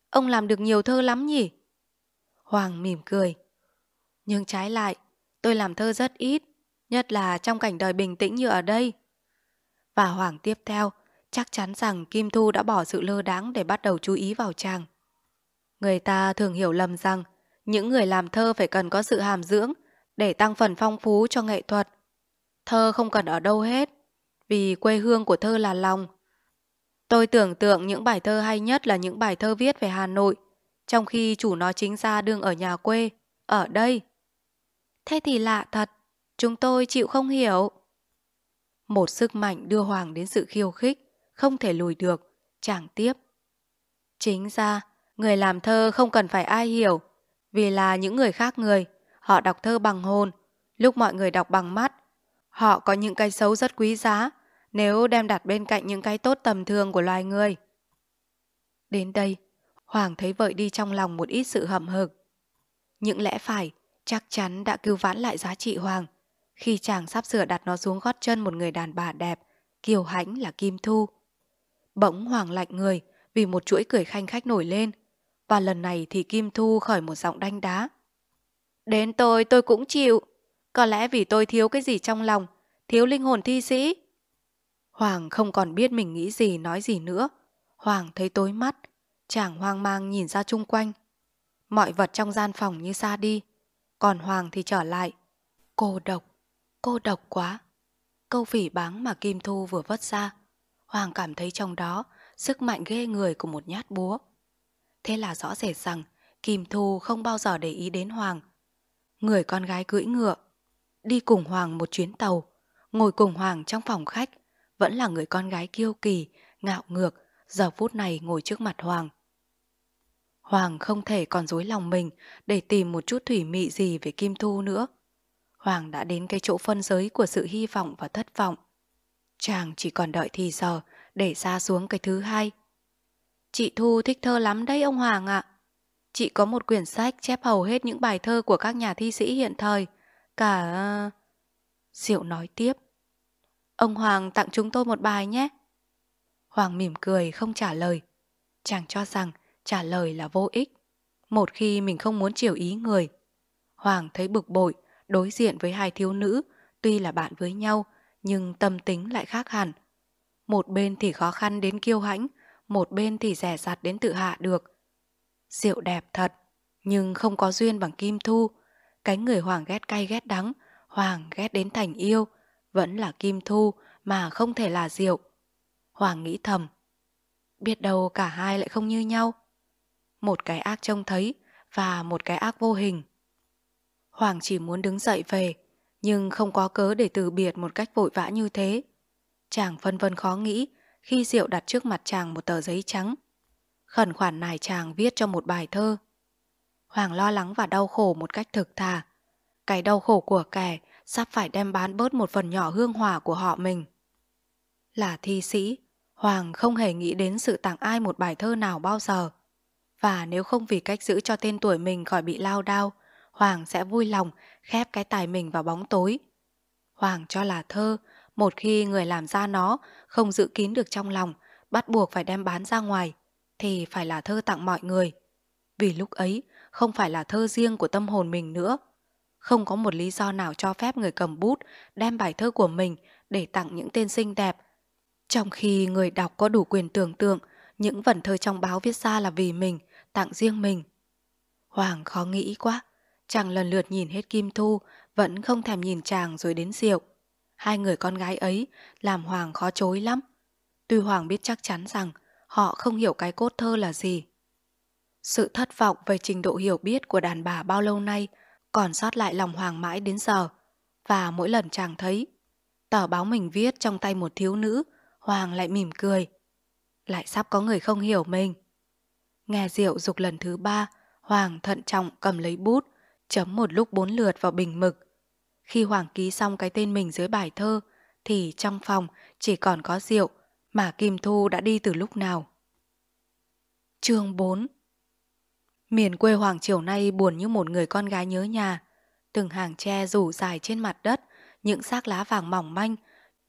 ông làm được nhiều thơ lắm nhỉ? Hoàng mỉm cười. Nhưng trái lại, tôi làm thơ rất ít, nhất là trong cảnh đời bình tĩnh như ở đây. Và Hoàng tiếp theo, chắc chắn rằng Kim Thu đã bỏ sự lơ đáng để bắt đầu chú ý vào chàng. Người ta thường hiểu lầm rằng những người làm thơ phải cần có sự hàm dưỡng để tăng phần phong phú cho nghệ thuật. Thơ không cần ở đâu hết, vì quê hương của thơ là lòng. Tôi tưởng tượng những bài thơ hay nhất là những bài thơ viết về Hà Nội, trong khi chủ nó chính ra đương ở nhà quê, ở đây. Thế thì lạ thật, chúng tôi chịu không hiểu. Một sức mạnh đưa Hoàng đến sự khiêu khích, không thể lùi được, chàng tiếp. Chính ra, người làm thơ không cần phải ai hiểu, vì là những người khác người, họ đọc thơ bằng hồn, lúc mọi người đọc bằng mắt. Họ có những cái xấu rất quý giá, nếu đem đặt bên cạnh những cái tốt tầm thường của loài người. Đến đây, Hoàng thấy vợi đi trong lòng một ít sự hậm hực. Những lẽ phải chắc chắn đã cứu vãn lại giá trị Hoàng khi chàng sắp sửa đặt nó xuống gót chân một người đàn bà đẹp, kiều hãnh là Kim Thu. Bỗng Hoàng lạnh người vì một chuỗi cười khanh khách nổi lên và lần này thì Kim Thu khởi một giọng đanh đá. Đến tôi tôi cũng chịu. Có lẽ vì tôi thiếu cái gì trong lòng, thiếu linh hồn thi sĩ Hoàng không còn biết mình nghĩ gì nói gì nữa. Hoàng thấy tối mắt, chàng hoang mang nhìn ra chung quanh. Mọi vật trong gian phòng như xa đi, còn Hoàng thì trở lại. Cô độc, cô độc quá. Câu phỉ báng mà Kim Thu vừa vất ra, Hoàng cảm thấy trong đó sức mạnh ghê người của một nhát búa. Thế là rõ rệt rằng Kim Thu không bao giờ để ý đến Hoàng. Người con gái cưỡi ngựa, đi cùng Hoàng một chuyến tàu, ngồi cùng Hoàng trong phòng khách, vẫn là người con gái kiêu kỳ, ngạo ngược, giờ phút này ngồi trước mặt Hoàng. Hoàng không thể còn dối lòng mình để tìm một chút thủy mị gì về Kim Thu nữa. Hoàng đã đến cái chỗ phân giới của sự hy vọng và thất vọng. Chàng chỉ còn đợi thì giờ để ra xuống cái thứ hai. Chị Thu thích thơ lắm đấy ông Hoàng ạ. Chị có một quyển sách chép hầu hết những bài thơ của các nhà thi sĩ hiện thời. Cả... À, Diệu nói tiếp. Ông Hoàng tặng chúng tôi một bài nhé. Hoàng mỉm cười không trả lời. Chàng cho rằng trả lời là vô ích. Một khi mình không muốn chiều ý người. Hoàng thấy bực bội, đối diện với hai thiếu nữ, tuy là bạn với nhau, nhưng tâm tính lại khác hẳn. Một bên thì khó khăn đến kiêu hãnh, một bên thì rẻ rặt đến tự hạ được. Rượu đẹp thật, nhưng không có duyên bằng kim thu. Cái người Hoàng ghét cay ghét đắng, Hoàng ghét đến thành yêu – vẫn là Kim Thu mà không thể là Diệu. Hoàng nghĩ thầm, biết đâu cả hai lại không như nhau. Một cái ác trông thấy và một cái ác vô hình. Hoàng chỉ muốn đứng dậy về, nhưng không có cớ để từ biệt một cách vội vã như thế. Chàng phân vân khó nghĩ khi Diệu đặt trước mặt chàng một tờ giấy trắng. Khẩn khoản này chàng viết cho một bài thơ. Hoàng lo lắng và đau khổ một cách thực thà. Cái đau khổ của kẻ sắp phải đem bán bớt một phần nhỏ hương hỏa của họ mình. Là thi sĩ, Hoàng không hề nghĩ đến sự tặng ai một bài thơ nào bao giờ. Và nếu không vì cách giữ cho tên tuổi mình khỏi bị lao đao, Hoàng sẽ vui lòng khép cái tài mình vào bóng tối. Hoàng cho là thơ, một khi người làm ra nó không giữ kín được trong lòng, bắt buộc phải đem bán ra ngoài, thì phải là thơ tặng mọi người. Vì lúc ấy không phải là thơ riêng của tâm hồn mình nữa, không có một lý do nào cho phép người cầm bút đem bài thơ của mình để tặng những tên xinh đẹp. Trong khi người đọc có đủ quyền tưởng tượng những vần thơ trong báo viết ra là vì mình, tặng riêng mình. Hoàng khó nghĩ quá, chàng lần lượt nhìn hết Kim Thu, vẫn không thèm nhìn chàng rồi đến Diệu. Hai người con gái ấy làm Hoàng khó chối lắm. Tuy Hoàng biết chắc chắn rằng họ không hiểu cái cốt thơ là gì. Sự thất vọng về trình độ hiểu biết của đàn bà bao lâu nay – còn sót lại lòng hoàng mãi đến giờ. Và mỗi lần chàng thấy, tờ báo mình viết trong tay một thiếu nữ, Hoàng lại mỉm cười. Lại sắp có người không hiểu mình. Nghe rượu dục lần thứ ba, Hoàng thận trọng cầm lấy bút, chấm một lúc bốn lượt vào bình mực. Khi Hoàng ký xong cái tên mình dưới bài thơ, thì trong phòng chỉ còn có rượu mà Kim Thu đã đi từ lúc nào. Chương 4 Miền quê hoàng chiều nay buồn như một người con gái nhớ nhà. Từng hàng tre rủ dài trên mặt đất, những xác lá vàng mỏng manh,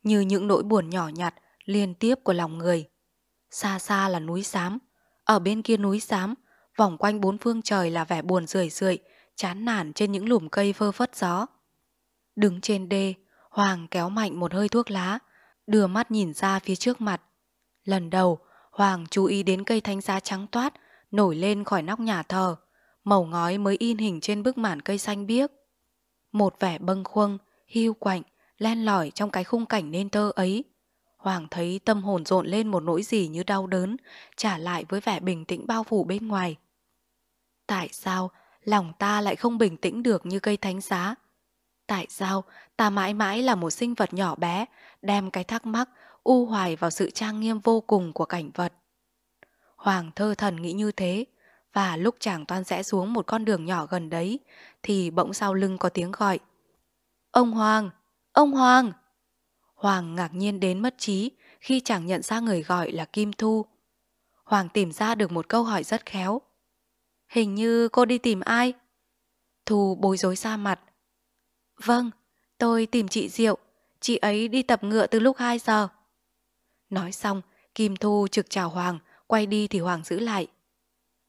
như những nỗi buồn nhỏ nhặt liên tiếp của lòng người. Xa xa là núi xám, ở bên kia núi xám, vòng quanh bốn phương trời là vẻ buồn rười rượi, chán nản trên những lùm cây phơ phất gió. Đứng trên đê, Hoàng kéo mạnh một hơi thuốc lá, đưa mắt nhìn ra phía trước mặt. Lần đầu, Hoàng chú ý đến cây thanh giá trắng toát nổi lên khỏi nóc nhà thờ, màu ngói mới in hình trên bức màn cây xanh biếc. Một vẻ bâng khuâng, hiu quạnh, len lỏi trong cái khung cảnh nên thơ ấy. Hoàng thấy tâm hồn rộn lên một nỗi gì như đau đớn, trả lại với vẻ bình tĩnh bao phủ bên ngoài. Tại sao lòng ta lại không bình tĩnh được như cây thánh giá? Tại sao ta mãi mãi là một sinh vật nhỏ bé, đem cái thắc mắc, u hoài vào sự trang nghiêm vô cùng của cảnh vật? Hoàng thơ thần nghĩ như thế, và lúc chàng toan rẽ xuống một con đường nhỏ gần đấy, thì bỗng sau lưng có tiếng gọi. Ông Hoàng! Ông Hoàng! Hoàng ngạc nhiên đến mất trí khi chàng nhận ra người gọi là Kim Thu. Hoàng tìm ra được một câu hỏi rất khéo. Hình như cô đi tìm ai? Thu bối rối xa mặt. Vâng, tôi tìm chị Diệu. Chị ấy đi tập ngựa từ lúc 2 giờ. Nói xong, Kim Thu trực chào Hoàng quay đi thì Hoàng giữ lại.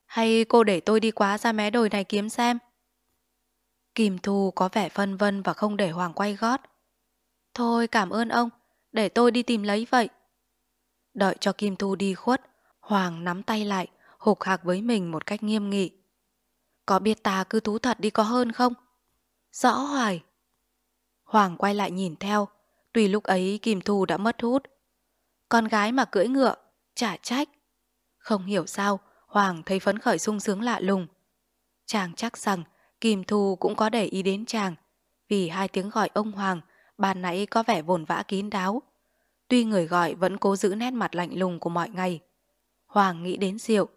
Hay cô để tôi đi quá ra mé đồi này kiếm xem? Kim Thu có vẻ phân vân và không để Hoàng quay gót. Thôi cảm ơn ông, để tôi đi tìm lấy vậy. Đợi cho Kim Thu đi khuất, Hoàng nắm tay lại, hục hạc với mình một cách nghiêm nghị. Có biết ta cứ thú thật đi có hơn không? Rõ hoài. Hoàng quay lại nhìn theo, tùy lúc ấy Kim Thu đã mất hút. Con gái mà cưỡi ngựa, chả trách. Không hiểu sao, Hoàng thấy phấn khởi sung sướng lạ lùng. Chàng chắc rằng Kim Thu cũng có để ý đến chàng, vì hai tiếng gọi ông Hoàng ban nãy có vẻ vồn vã kín đáo. Tuy người gọi vẫn cố giữ nét mặt lạnh lùng của mọi ngày. Hoàng nghĩ đến Diệu,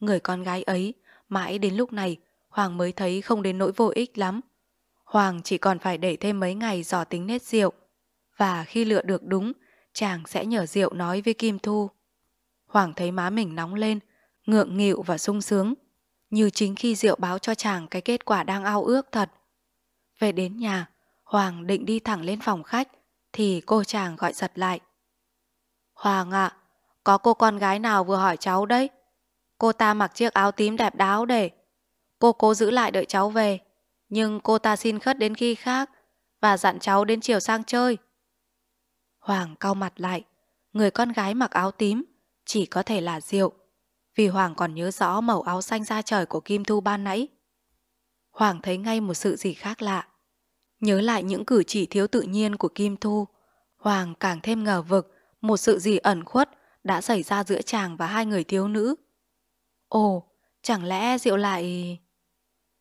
người con gái ấy, mãi đến lúc này Hoàng mới thấy không đến nỗi vô ích lắm. Hoàng chỉ còn phải để thêm mấy ngày dò tính nét Diệu, và khi lựa được đúng, chàng sẽ nhờ Diệu nói với Kim Thu. Hoàng thấy má mình nóng lên, ngượng nghịu và sung sướng, như chính khi rượu báo cho chàng cái kết quả đang ao ước thật. Về đến nhà, Hoàng định đi thẳng lên phòng khách, thì cô chàng gọi giật lại. Hoàng ạ, có cô con gái nào vừa hỏi cháu đấy? Cô ta mặc chiếc áo tím đẹp đáo để. Cô cố giữ lại đợi cháu về, nhưng cô ta xin khất đến khi khác và dặn cháu đến chiều sang chơi. Hoàng cau mặt lại, người con gái mặc áo tím chỉ có thể là rượu, vì Hoàng còn nhớ rõ màu áo xanh da trời của Kim Thu ban nãy. Hoàng thấy ngay một sự gì khác lạ. Nhớ lại những cử chỉ thiếu tự nhiên của Kim Thu, Hoàng càng thêm ngờ vực một sự gì ẩn khuất đã xảy ra giữa chàng và hai người thiếu nữ. Ồ, chẳng lẽ rượu lại...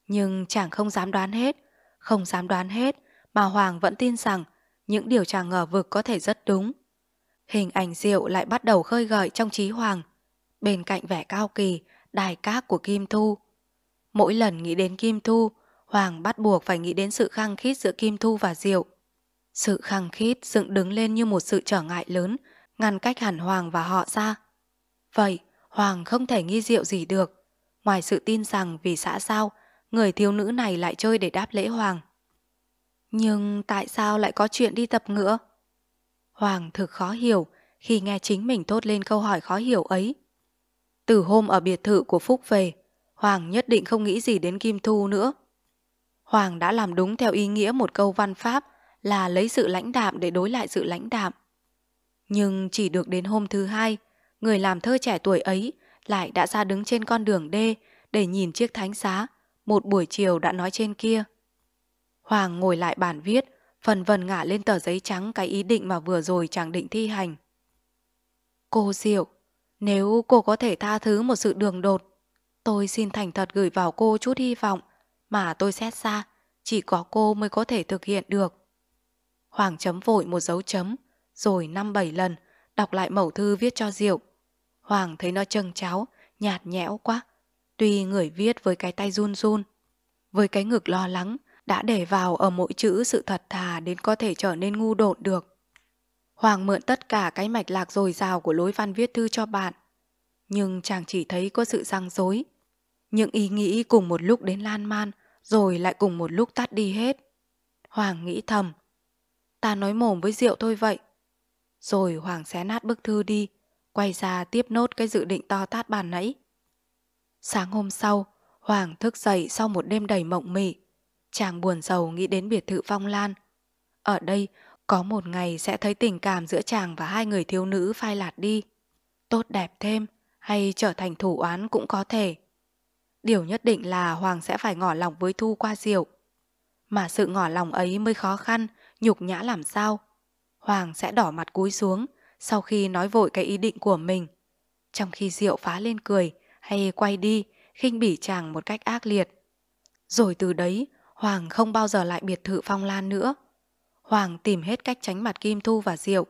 Nhưng chàng không dám đoán hết, không dám đoán hết mà Hoàng vẫn tin rằng những điều chàng ngờ vực có thể rất đúng. Hình ảnh rượu lại bắt đầu khơi gợi trong trí Hoàng. Bên cạnh vẻ cao kỳ, đài cát của Kim Thu. Mỗi lần nghĩ đến Kim Thu, Hoàng bắt buộc phải nghĩ đến sự khăng khít giữa Kim Thu và Diệu. Sự khăng khít dựng đứng lên như một sự trở ngại lớn, ngăn cách hẳn Hoàng và họ ra. Vậy, Hoàng không thể nghi Diệu gì được, ngoài sự tin rằng vì xã giao, người thiếu nữ này lại chơi để đáp lễ Hoàng. Nhưng tại sao lại có chuyện đi tập ngựa? Hoàng thực khó hiểu khi nghe chính mình thốt lên câu hỏi khó hiểu ấy. Từ hôm ở biệt thự của Phúc về, Hoàng nhất định không nghĩ gì đến Kim Thu nữa. Hoàng đã làm đúng theo ý nghĩa một câu văn pháp là lấy sự lãnh đạm để đối lại sự lãnh đạm. Nhưng chỉ được đến hôm thứ hai, người làm thơ trẻ tuổi ấy lại đã ra đứng trên con đường đê để nhìn chiếc thánh giá, một buổi chiều đã nói trên kia. Hoàng ngồi lại bàn viết, phần vần ngả lên tờ giấy trắng cái ý định mà vừa rồi chàng định thi hành. Cô Diệu, nếu cô có thể tha thứ một sự đường đột, tôi xin thành thật gửi vào cô chút hy vọng mà tôi xét xa chỉ có cô mới có thể thực hiện được. Hoàng chấm vội một dấu chấm, rồi năm bảy lần đọc lại mẫu thư viết cho Diệu. Hoàng thấy nó trâng cháo, nhạt nhẽo quá. Tuy người viết với cái tay run run, với cái ngực lo lắng, đã để vào ở mỗi chữ sự thật thà đến có thể trở nên ngu độn được. Hoàng mượn tất cả cái mạch lạc dồi dào của lối văn viết thư cho bạn, nhưng chàng chỉ thấy có sự răng rối. Những ý nghĩ cùng một lúc đến lan man, rồi lại cùng một lúc tắt đi hết. Hoàng nghĩ thầm, ta nói mồm với rượu thôi vậy. Rồi Hoàng xé nát bức thư đi, quay ra tiếp nốt cái dự định to tát bàn nãy. Sáng hôm sau, Hoàng thức dậy sau một đêm đầy mộng mị. Chàng buồn sầu nghĩ đến biệt thự phong lan. Ở đây, có một ngày sẽ thấy tình cảm giữa chàng và hai người thiếu nữ phai lạt đi. Tốt đẹp thêm, hay trở thành thủ oán cũng có thể. Điều nhất định là Hoàng sẽ phải ngỏ lòng với Thu qua diệu. Mà sự ngỏ lòng ấy mới khó khăn, nhục nhã làm sao. Hoàng sẽ đỏ mặt cúi xuống sau khi nói vội cái ý định của mình. Trong khi Diệu phá lên cười hay quay đi, khinh bỉ chàng một cách ác liệt. Rồi từ đấy, Hoàng không bao giờ lại biệt thự phong lan nữa. Hoàng tìm hết cách tránh mặt Kim Thu và Diệu.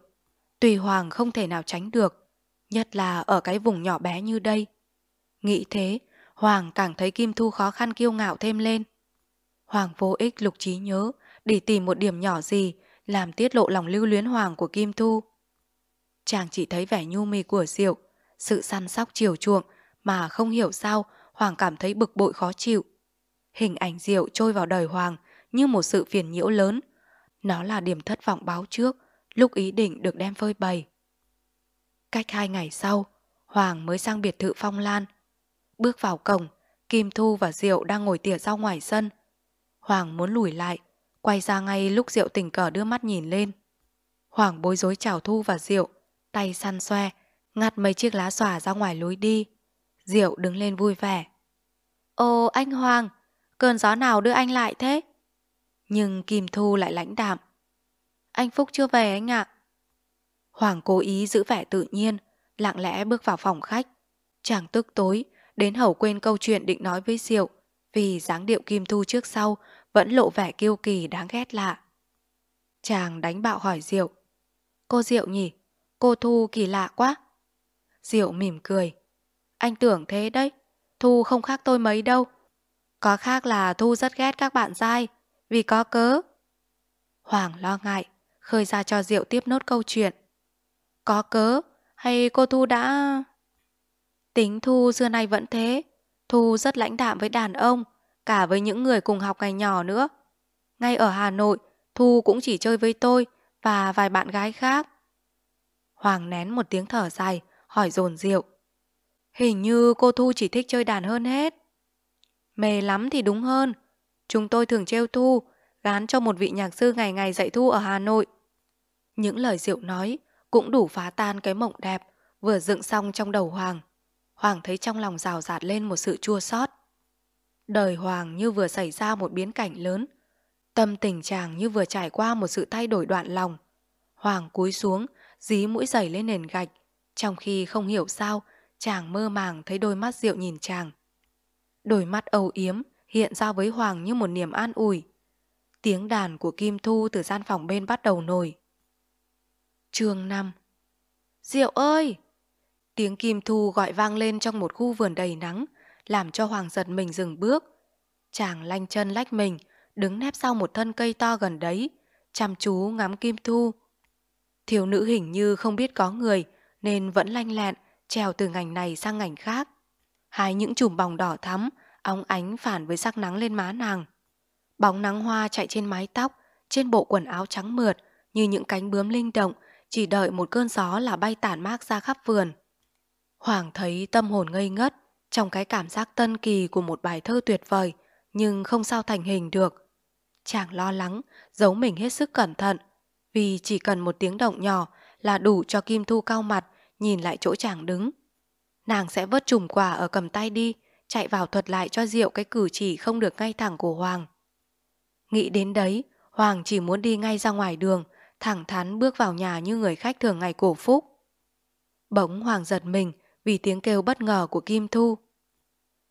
Tùy Hoàng không thể nào tránh được, nhất là ở cái vùng nhỏ bé như đây. Nghĩ thế, Hoàng càng thấy Kim Thu khó khăn kiêu ngạo thêm lên. Hoàng vô ích lục trí nhớ, để tìm một điểm nhỏ gì, làm tiết lộ lòng lưu luyến Hoàng của Kim Thu. Chàng chỉ thấy vẻ nhu mì của Diệu, sự săn sóc chiều chuộng mà không hiểu sao Hoàng cảm thấy bực bội khó chịu. Hình ảnh Diệu trôi vào đời Hoàng như một sự phiền nhiễu lớn. Nó là điểm thất vọng báo trước, lúc ý định được đem phơi bày. Cách hai ngày sau, Hoàng mới sang biệt thự Phong Lan. Bước vào cổng, Kim Thu và Diệu đang ngồi tỉa rau ngoài sân. Hoàng muốn lùi lại, quay ra ngay lúc Diệu tình cờ đưa mắt nhìn lên. Hoàng bối rối chào Thu và Diệu, tay săn xoe, ngắt mấy chiếc lá xòa ra ngoài lối đi. Diệu đứng lên vui vẻ. Ồ anh Hoàng, cơn gió nào đưa anh lại thế? Nhưng Kim Thu lại lãnh đạm. Anh Phúc chưa về anh ạ. Hoàng cố ý giữ vẻ tự nhiên, lặng lẽ bước vào phòng khách. Chàng tức tối, đến hầu quên câu chuyện định nói với Diệu, vì dáng điệu Kim Thu trước sau vẫn lộ vẻ kiêu kỳ đáng ghét lạ. Chàng đánh bạo hỏi Diệu. Cô Diệu nhỉ? Cô Thu kỳ lạ quá. Diệu mỉm cười. Anh tưởng thế đấy, Thu không khác tôi mấy đâu. Có khác là Thu rất ghét các bạn dai, vì có cớ. Hoàng lo ngại, khơi ra cho Diệu tiếp nốt câu chuyện. Có cớ, hay cô Thu đã... Tính Thu xưa nay vẫn thế, Thu rất lãnh đạm với đàn ông, cả với những người cùng học ngày nhỏ nữa. Ngay ở Hà Nội, Thu cũng chỉ chơi với tôi và vài bạn gái khác. Hoàng nén một tiếng thở dài, hỏi dồn Diệu. Hình như cô Thu chỉ thích chơi đàn hơn hết mê lắm thì đúng hơn. Chúng tôi thường trêu Thu, gán cho một vị nhạc sư ngày ngày dạy Thu ở Hà Nội. Những lời diệu nói cũng đủ phá tan cái mộng đẹp vừa dựng xong trong đầu Hoàng. Hoàng thấy trong lòng rào rạt lên một sự chua xót. Đời Hoàng như vừa xảy ra một biến cảnh lớn, tâm tình chàng như vừa trải qua một sự thay đổi đoạn lòng. Hoàng cúi xuống, dí mũi giày lên nền gạch, trong khi không hiểu sao chàng mơ màng thấy đôi mắt rượu nhìn chàng. Đôi mắt âu yếm hiện ra với Hoàng như một niềm an ủi. Tiếng đàn của Kim Thu từ gian phòng bên bắt đầu nổi. chương 5 Diệu ơi! Tiếng Kim Thu gọi vang lên trong một khu vườn đầy nắng, làm cho Hoàng giật mình dừng bước. Chàng lanh chân lách mình, đứng nép sau một thân cây to gần đấy, chăm chú ngắm Kim Thu. Thiếu nữ hình như không biết có người, nên vẫn lanh lẹn, trèo từ ngành này sang ngành khác. Hai những chùm bòng đỏ thắm, óng ánh phản với sắc nắng lên má nàng. Bóng nắng hoa chạy trên mái tóc, trên bộ quần áo trắng mượt như những cánh bướm linh động, chỉ đợi một cơn gió là bay tản mát ra khắp vườn. Hoàng thấy tâm hồn ngây ngất trong cái cảm giác tân kỳ của một bài thơ tuyệt vời, nhưng không sao thành hình được. Chàng lo lắng, giấu mình hết sức cẩn thận, vì chỉ cần một tiếng động nhỏ là đủ cho Kim Thu cao mặt nhìn lại chỗ chàng đứng. Nàng sẽ vớt chùm quả ở cầm tay đi, chạy vào thuật lại cho Diệu cái cử chỉ không được ngay thẳng của Hoàng. Nghĩ đến đấy, Hoàng chỉ muốn đi ngay ra ngoài đường, thẳng thắn bước vào nhà như người khách thường ngày cổ phúc. Bỗng Hoàng giật mình vì tiếng kêu bất ngờ của Kim Thu.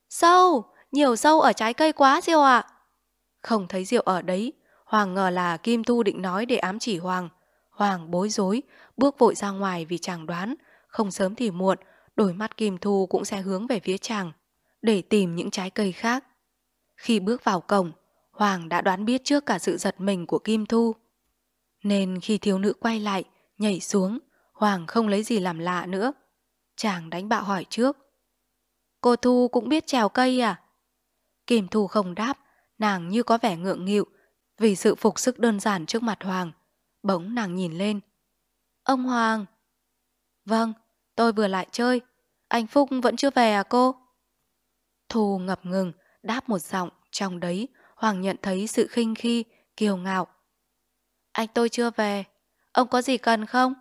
Sâu, nhiều sâu ở trái cây quá Diệu ạ. Không thấy Diệu ở đấy, Hoàng ngờ là Kim Thu định nói để ám chỉ Hoàng. Hoàng bối rối, bước vội ra ngoài vì chàng đoán, không sớm thì muộn, đôi mắt Kim Thu cũng sẽ hướng về phía chàng để tìm những trái cây khác. Khi bước vào cổng, Hoàng đã đoán biết trước cả sự giật mình của Kim Thu. Nên khi thiếu nữ quay lại, nhảy xuống, Hoàng không lấy gì làm lạ nữa. Chàng đánh bạo hỏi trước. Cô Thu cũng biết trèo cây à? Kim Thu không đáp, nàng như có vẻ ngượng nghịu vì sự phục sức đơn giản trước mặt Hoàng. Bỗng nàng nhìn lên. Ông Hoàng! Vâng, tôi vừa lại chơi. Anh Phúc vẫn chưa về à cô? Thu ngập ngừng, đáp một giọng, trong đấy Hoàng nhận thấy sự khinh khi, kiều ngạo. Anh tôi chưa về, ông có gì cần không?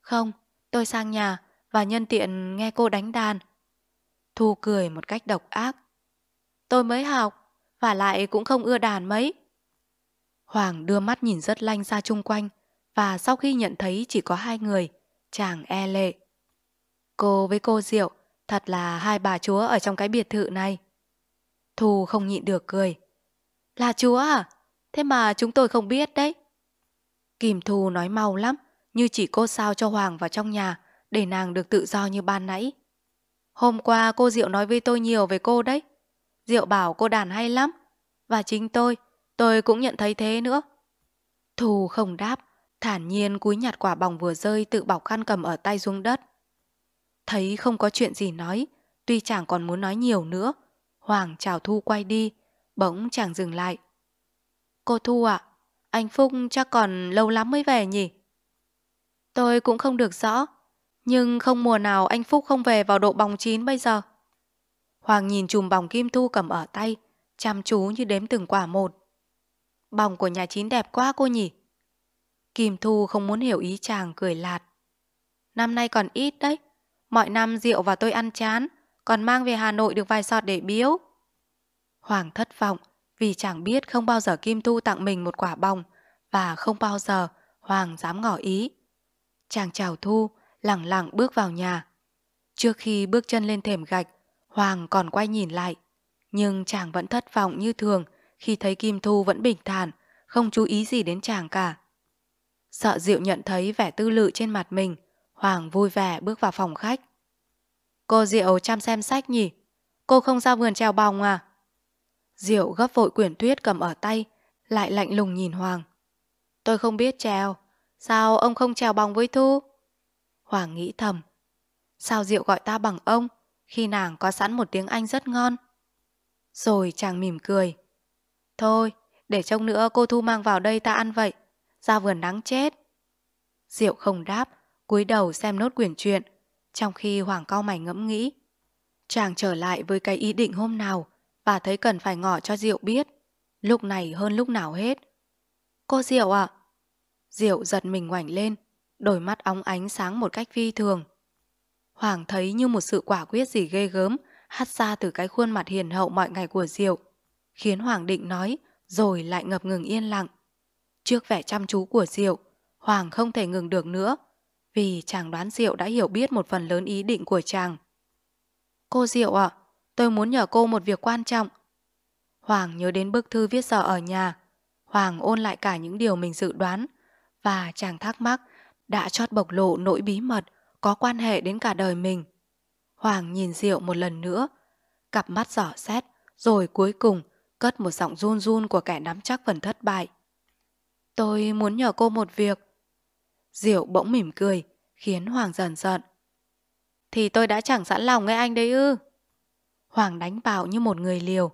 Không, tôi sang nhà và nhân tiện nghe cô đánh đàn. Thu cười một cách độc ác. Tôi mới học, và lại cũng không ưa đàn mấy. Hoàng đưa mắt nhìn rất lanh ra chung quanh, và sau khi nhận thấy chỉ có hai người, chàng e lệ. Cô với cô Diệu Thật là hai bà chúa ở trong cái biệt thự này. Thu không nhịn được cười. Là chúa à? Thế mà chúng tôi không biết đấy. Kim Thu nói mau lắm, như chỉ cô sao cho Hoàng vào trong nhà, để nàng được tự do như ban nãy. Hôm qua cô Diệu nói với tôi nhiều về cô đấy. Diệu bảo cô đàn hay lắm. Và chính tôi, tôi cũng nhận thấy thế nữa. Thu không đáp, thản nhiên cúi nhặt quả bỏng vừa rơi tự bọc khăn cầm ở tay xuống đất. Thấy không có chuyện gì nói, tuy chàng còn muốn nói nhiều nữa. Hoàng chào Thu quay đi, bỗng chàng dừng lại. Cô Thu ạ, anh Phúc chắc còn lâu lắm mới về nhỉ? Tôi cũng không được rõ, nhưng không mùa nào anh Phúc không về vào độ bóng chín bây giờ. Hoàng nhìn chùm bóng kim thu cầm ở tay, chăm chú như đếm từng quả một. Bóng của nhà chín đẹp quá cô nhỉ? Kim Thu không muốn hiểu ý chàng cười lạt. Năm nay còn ít đấy, Mọi năm rượu và tôi ăn chán, còn mang về Hà Nội được vài sọt để biếu. Hoàng thất vọng vì chẳng biết không bao giờ Kim Thu tặng mình một quả bông và không bao giờ Hoàng dám ngỏ ý. Chàng chào Thu, lẳng lặng bước vào nhà. Trước khi bước chân lên thềm gạch, Hoàng còn quay nhìn lại. Nhưng chàng vẫn thất vọng như thường khi thấy Kim Thu vẫn bình thản, không chú ý gì đến chàng cả. Sợ Diệu nhận thấy vẻ tư lự trên mặt mình, Hoàng vui vẻ bước vào phòng khách. Cô Diệu chăm xem sách nhỉ? Cô không ra vườn treo bong à? Diệu gấp vội quyển tuyết cầm ở tay, lại lạnh lùng nhìn Hoàng. Tôi không biết treo. Sao ông không treo bong với Thu? Hoàng nghĩ thầm. Sao Diệu gọi ta bằng ông khi nàng có sẵn một tiếng Anh rất ngon? Rồi chàng mỉm cười. Thôi, để trông nữa cô Thu mang vào đây ta ăn vậy. Ra vườn nắng chết. Diệu không đáp, cúi đầu xem nốt quyển truyện, trong khi Hoàng cao mày ngẫm nghĩ. Chàng trở lại với cái ý định hôm nào và thấy cần phải ngỏ cho Diệu biết, lúc này hơn lúc nào hết. Cô Diệu ạ! À? Diệu giật mình ngoảnh lên, đôi mắt óng ánh sáng một cách phi thường. Hoàng thấy như một sự quả quyết gì ghê gớm hắt ra từ cái khuôn mặt hiền hậu mọi ngày của Diệu, khiến Hoàng định nói rồi lại ngập ngừng yên lặng. Trước vẻ chăm chú của Diệu, Hoàng không thể ngừng được nữa, vì chàng đoán Diệu đã hiểu biết một phần lớn ý định của chàng. Cô Diệu ạ, à, tôi muốn nhờ cô một việc quan trọng. Hoàng nhớ đến bức thư viết sợ ở nhà. Hoàng ôn lại cả những điều mình dự đoán. Và chàng thắc mắc đã chót bộc lộ nỗi bí mật có quan hệ đến cả đời mình. Hoàng nhìn Diệu một lần nữa, cặp mắt giỏ xét, rồi cuối cùng cất một giọng run run của kẻ nắm chắc phần thất bại. Tôi muốn nhờ cô một việc. Diệu bỗng mỉm cười, khiến Hoàng giận giận. Thì tôi đã chẳng sẵn lòng nghe anh đấy ư. Hoàng đánh bạo như một người liều.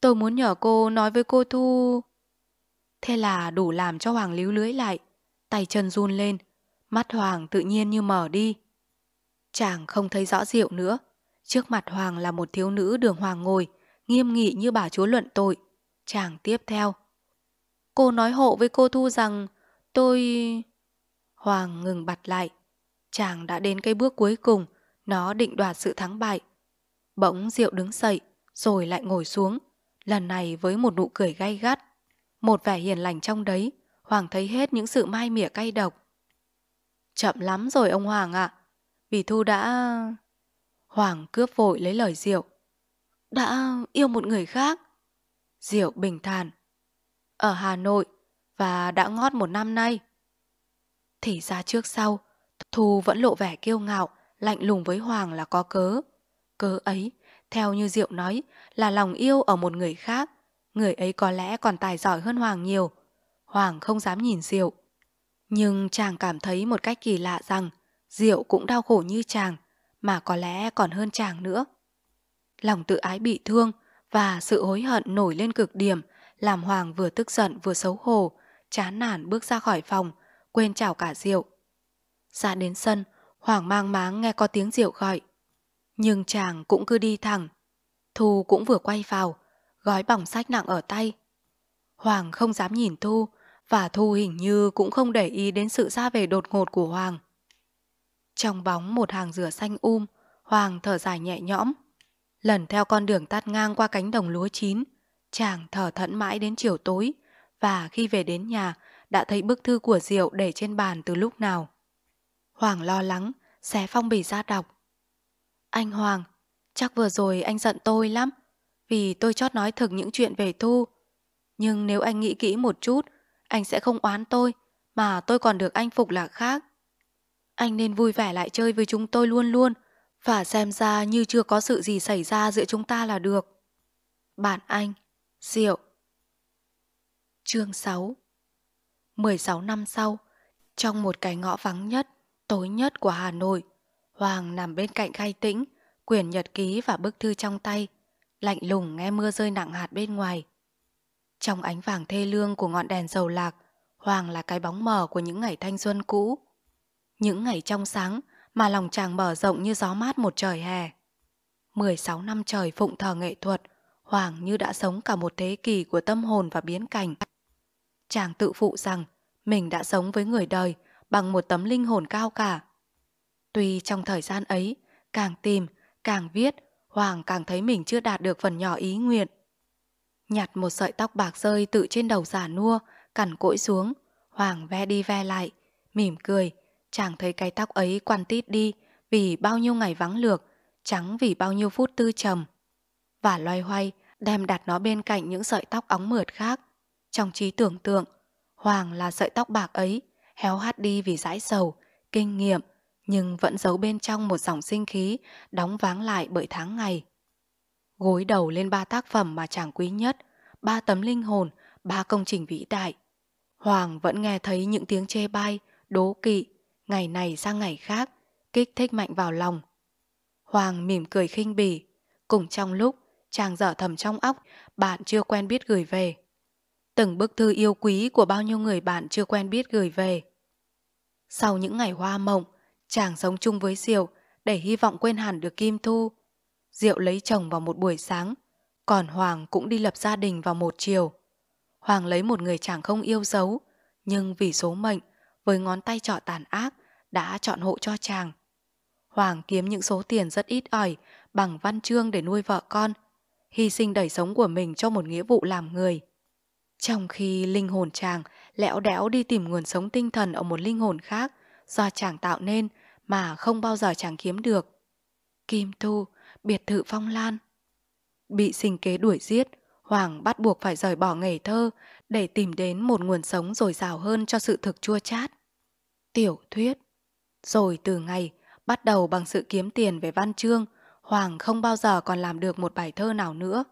Tôi muốn nhờ cô nói với cô Thu... Thế là đủ làm cho Hoàng líu lưới lại, tay chân run lên, mắt Hoàng tự nhiên như mở đi. Chàng không thấy rõ Diệu nữa. Trước mặt Hoàng là một thiếu nữ đường Hoàng ngồi, nghiêm nghị như bà chúa luận tội. Chàng tiếp theo. Cô nói hộ với cô Thu rằng tôi... Hoàng ngừng bặt lại. Chàng đã đến cái bước cuối cùng, nó định đoạt sự thắng bại. Bỗng Diệu đứng dậy, rồi lại ngồi xuống, lần này với một nụ cười gay gắt. Một vẻ hiền lành trong đấy, Hoàng thấy hết những sự mai mỉa cay độc. Chậm lắm rồi ông Hoàng ạ, à. vì Thu đã... Hoàng cướp vội lấy lời Diệu. Đã yêu một người khác. Diệu bình thản. Ở Hà Nội, và đã ngót một năm nay. Thì ra trước sau, Thu vẫn lộ vẻ kiêu ngạo, lạnh lùng với Hoàng là có cớ. Cớ ấy, theo như Diệu nói, là lòng yêu ở một người khác. Người ấy có lẽ còn tài giỏi hơn Hoàng nhiều. Hoàng không dám nhìn Diệu. Nhưng chàng cảm thấy một cách kỳ lạ rằng Diệu cũng đau khổ như chàng, mà có lẽ còn hơn chàng nữa. Lòng tự ái bị thương và sự hối hận nổi lên cực điểm làm Hoàng vừa tức giận vừa xấu hổ, chán nản bước ra khỏi phòng, quên chảo cả rượu. Ra đến sân, Hoàng mang máng nghe có tiếng rượu gọi. Nhưng chàng cũng cứ đi thẳng. Thu cũng vừa quay vào, gói bỏng sách nặng ở tay. Hoàng không dám nhìn Thu, và Thu hình như cũng không để ý đến sự ra về đột ngột của Hoàng. Trong bóng một hàng rửa xanh um, Hoàng thở dài nhẹ nhõm. Lần theo con đường tắt ngang qua cánh đồng lúa chín, chàng thở thẫn mãi đến chiều tối và khi về đến nhà đã thấy bức thư của Diệu để trên bàn từ lúc nào. Hoàng lo lắng, xé phong bì ra đọc. Anh Hoàng, chắc vừa rồi anh giận tôi lắm, vì tôi chót nói thực những chuyện về Thu. Nhưng nếu anh nghĩ kỹ một chút, anh sẽ không oán tôi, mà tôi còn được anh phục là khác. Anh nên vui vẻ lại chơi với chúng tôi luôn luôn, và xem ra như chưa có sự gì xảy ra giữa chúng ta là được. Bạn anh, Diệu Chương 6 16 năm sau, trong một cái ngõ vắng nhất, tối nhất của Hà Nội, Hoàng nằm bên cạnh khai tĩnh, quyển nhật ký và bức thư trong tay, lạnh lùng nghe mưa rơi nặng hạt bên ngoài. Trong ánh vàng thê lương của ngọn đèn dầu lạc, Hoàng là cái bóng mờ của những ngày thanh xuân cũ. Những ngày trong sáng mà lòng chàng mở rộng như gió mát một trời hè. 16 năm trời phụng thờ nghệ thuật, Hoàng như đã sống cả một thế kỷ của tâm hồn và biến cảnh chàng tự phụ rằng mình đã sống với người đời bằng một tấm linh hồn cao cả. Tuy trong thời gian ấy, càng tìm, càng viết, Hoàng càng thấy mình chưa đạt được phần nhỏ ý nguyện. Nhặt một sợi tóc bạc rơi tự trên đầu giả nua, cằn cỗi xuống, Hoàng ve đi ve lại, mỉm cười, chàng thấy cái tóc ấy quằn tít đi vì bao nhiêu ngày vắng lược, trắng vì bao nhiêu phút tư trầm. Và loay hoay, đem đặt nó bên cạnh những sợi tóc óng mượt khác, trong trí tưởng tượng, Hoàng là sợi tóc bạc ấy, héo hắt đi vì dãi sầu, kinh nghiệm, nhưng vẫn giấu bên trong một dòng sinh khí đóng váng lại bởi tháng ngày. Gối đầu lên ba tác phẩm mà chàng quý nhất, ba tấm linh hồn, ba công trình vĩ đại. Hoàng vẫn nghe thấy những tiếng chê bai, đố kỵ, ngày này sang ngày khác, kích thích mạnh vào lòng. Hoàng mỉm cười khinh bỉ, cùng trong lúc chàng dở thầm trong óc, bạn chưa quen biết gửi về từng bức thư yêu quý của bao nhiêu người bạn chưa quen biết gửi về. Sau những ngày hoa mộng, chàng sống chung với Diệu để hy vọng quên hẳn được Kim Thu. Diệu lấy chồng vào một buổi sáng, còn Hoàng cũng đi lập gia đình vào một chiều. Hoàng lấy một người chàng không yêu dấu, nhưng vì số mệnh, với ngón tay trọ tàn ác, đã chọn hộ cho chàng. Hoàng kiếm những số tiền rất ít ỏi bằng văn chương để nuôi vợ con, hy sinh đời sống của mình cho một nghĩa vụ làm người. Trong khi linh hồn chàng lẽo đẽo đi tìm nguồn sống tinh thần ở một linh hồn khác do chàng tạo nên mà không bao giờ chàng kiếm được. Kim Thu, biệt thự phong lan. Bị sinh kế đuổi giết, Hoàng bắt buộc phải rời bỏ nghề thơ để tìm đến một nguồn sống dồi dào hơn cho sự thực chua chát. Tiểu thuyết. Rồi từ ngày, bắt đầu bằng sự kiếm tiền về văn chương, Hoàng không bao giờ còn làm được một bài thơ nào nữa.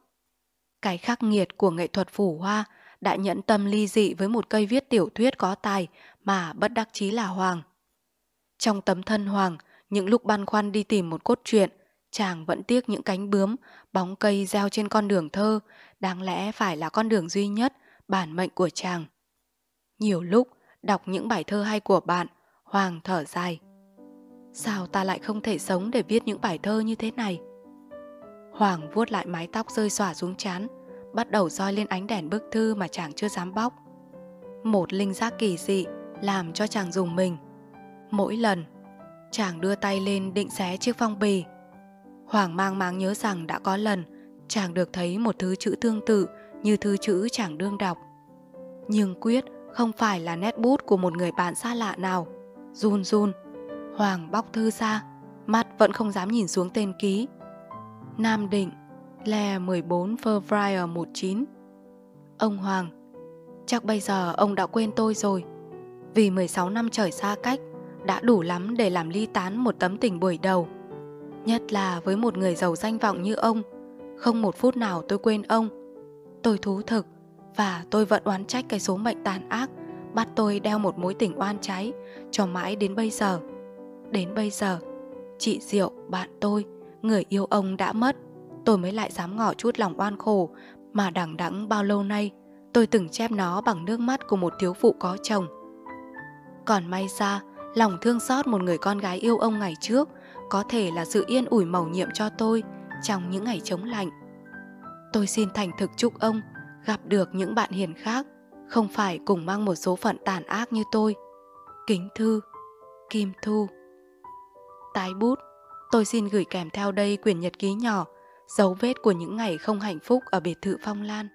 Cái khắc nghiệt của nghệ thuật phủ hoa đã nhẫn tâm ly dị với một cây viết tiểu thuyết có tài mà bất đắc chí là Hoàng. Trong tấm thân Hoàng, những lúc băn khoăn đi tìm một cốt truyện, chàng vẫn tiếc những cánh bướm, bóng cây gieo trên con đường thơ, đáng lẽ phải là con đường duy nhất, bản mệnh của chàng. Nhiều lúc, đọc những bài thơ hay của bạn, Hoàng thở dài. Sao ta lại không thể sống để viết những bài thơ như thế này? Hoàng vuốt lại mái tóc rơi xòa xuống chán, bắt đầu soi lên ánh đèn bức thư mà chàng chưa dám bóc. Một linh giác kỳ dị làm cho chàng dùng mình. Mỗi lần, chàng đưa tay lên định xé chiếc phong bì. Hoàng mang máng nhớ rằng đã có lần chàng được thấy một thứ chữ tương tự như thứ chữ chàng đương đọc. Nhưng quyết không phải là nét bút của một người bạn xa lạ nào. Run run, Hoàng bóc thư ra, mắt vẫn không dám nhìn xuống tên ký. Nam Định là 14 February 19. Ông Hoàng, chắc bây giờ ông đã quên tôi rồi. Vì 16 năm trời xa cách, đã đủ lắm để làm ly tán một tấm tình buổi đầu. Nhất là với một người giàu danh vọng như ông, không một phút nào tôi quên ông. Tôi thú thực và tôi vẫn oán trách cái số mệnh tàn ác bắt tôi đeo một mối tình oan trái cho mãi đến bây giờ. Đến bây giờ, chị Diệu, bạn tôi, người yêu ông đã mất tôi mới lại dám ngỏ chút lòng oan khổ mà đằng đẵng bao lâu nay tôi từng chép nó bằng nước mắt của một thiếu phụ có chồng. Còn may ra, lòng thương xót một người con gái yêu ông ngày trước có thể là sự yên ủi màu nhiệm cho tôi trong những ngày chống lạnh. Tôi xin thành thực chúc ông gặp được những bạn hiền khác, không phải cùng mang một số phận tàn ác như tôi. Kính thư, Kim Thu. Tái bút, tôi xin gửi kèm theo đây quyển nhật ký nhỏ dấu vết của những ngày không hạnh phúc ở biệt thự Phong Lan.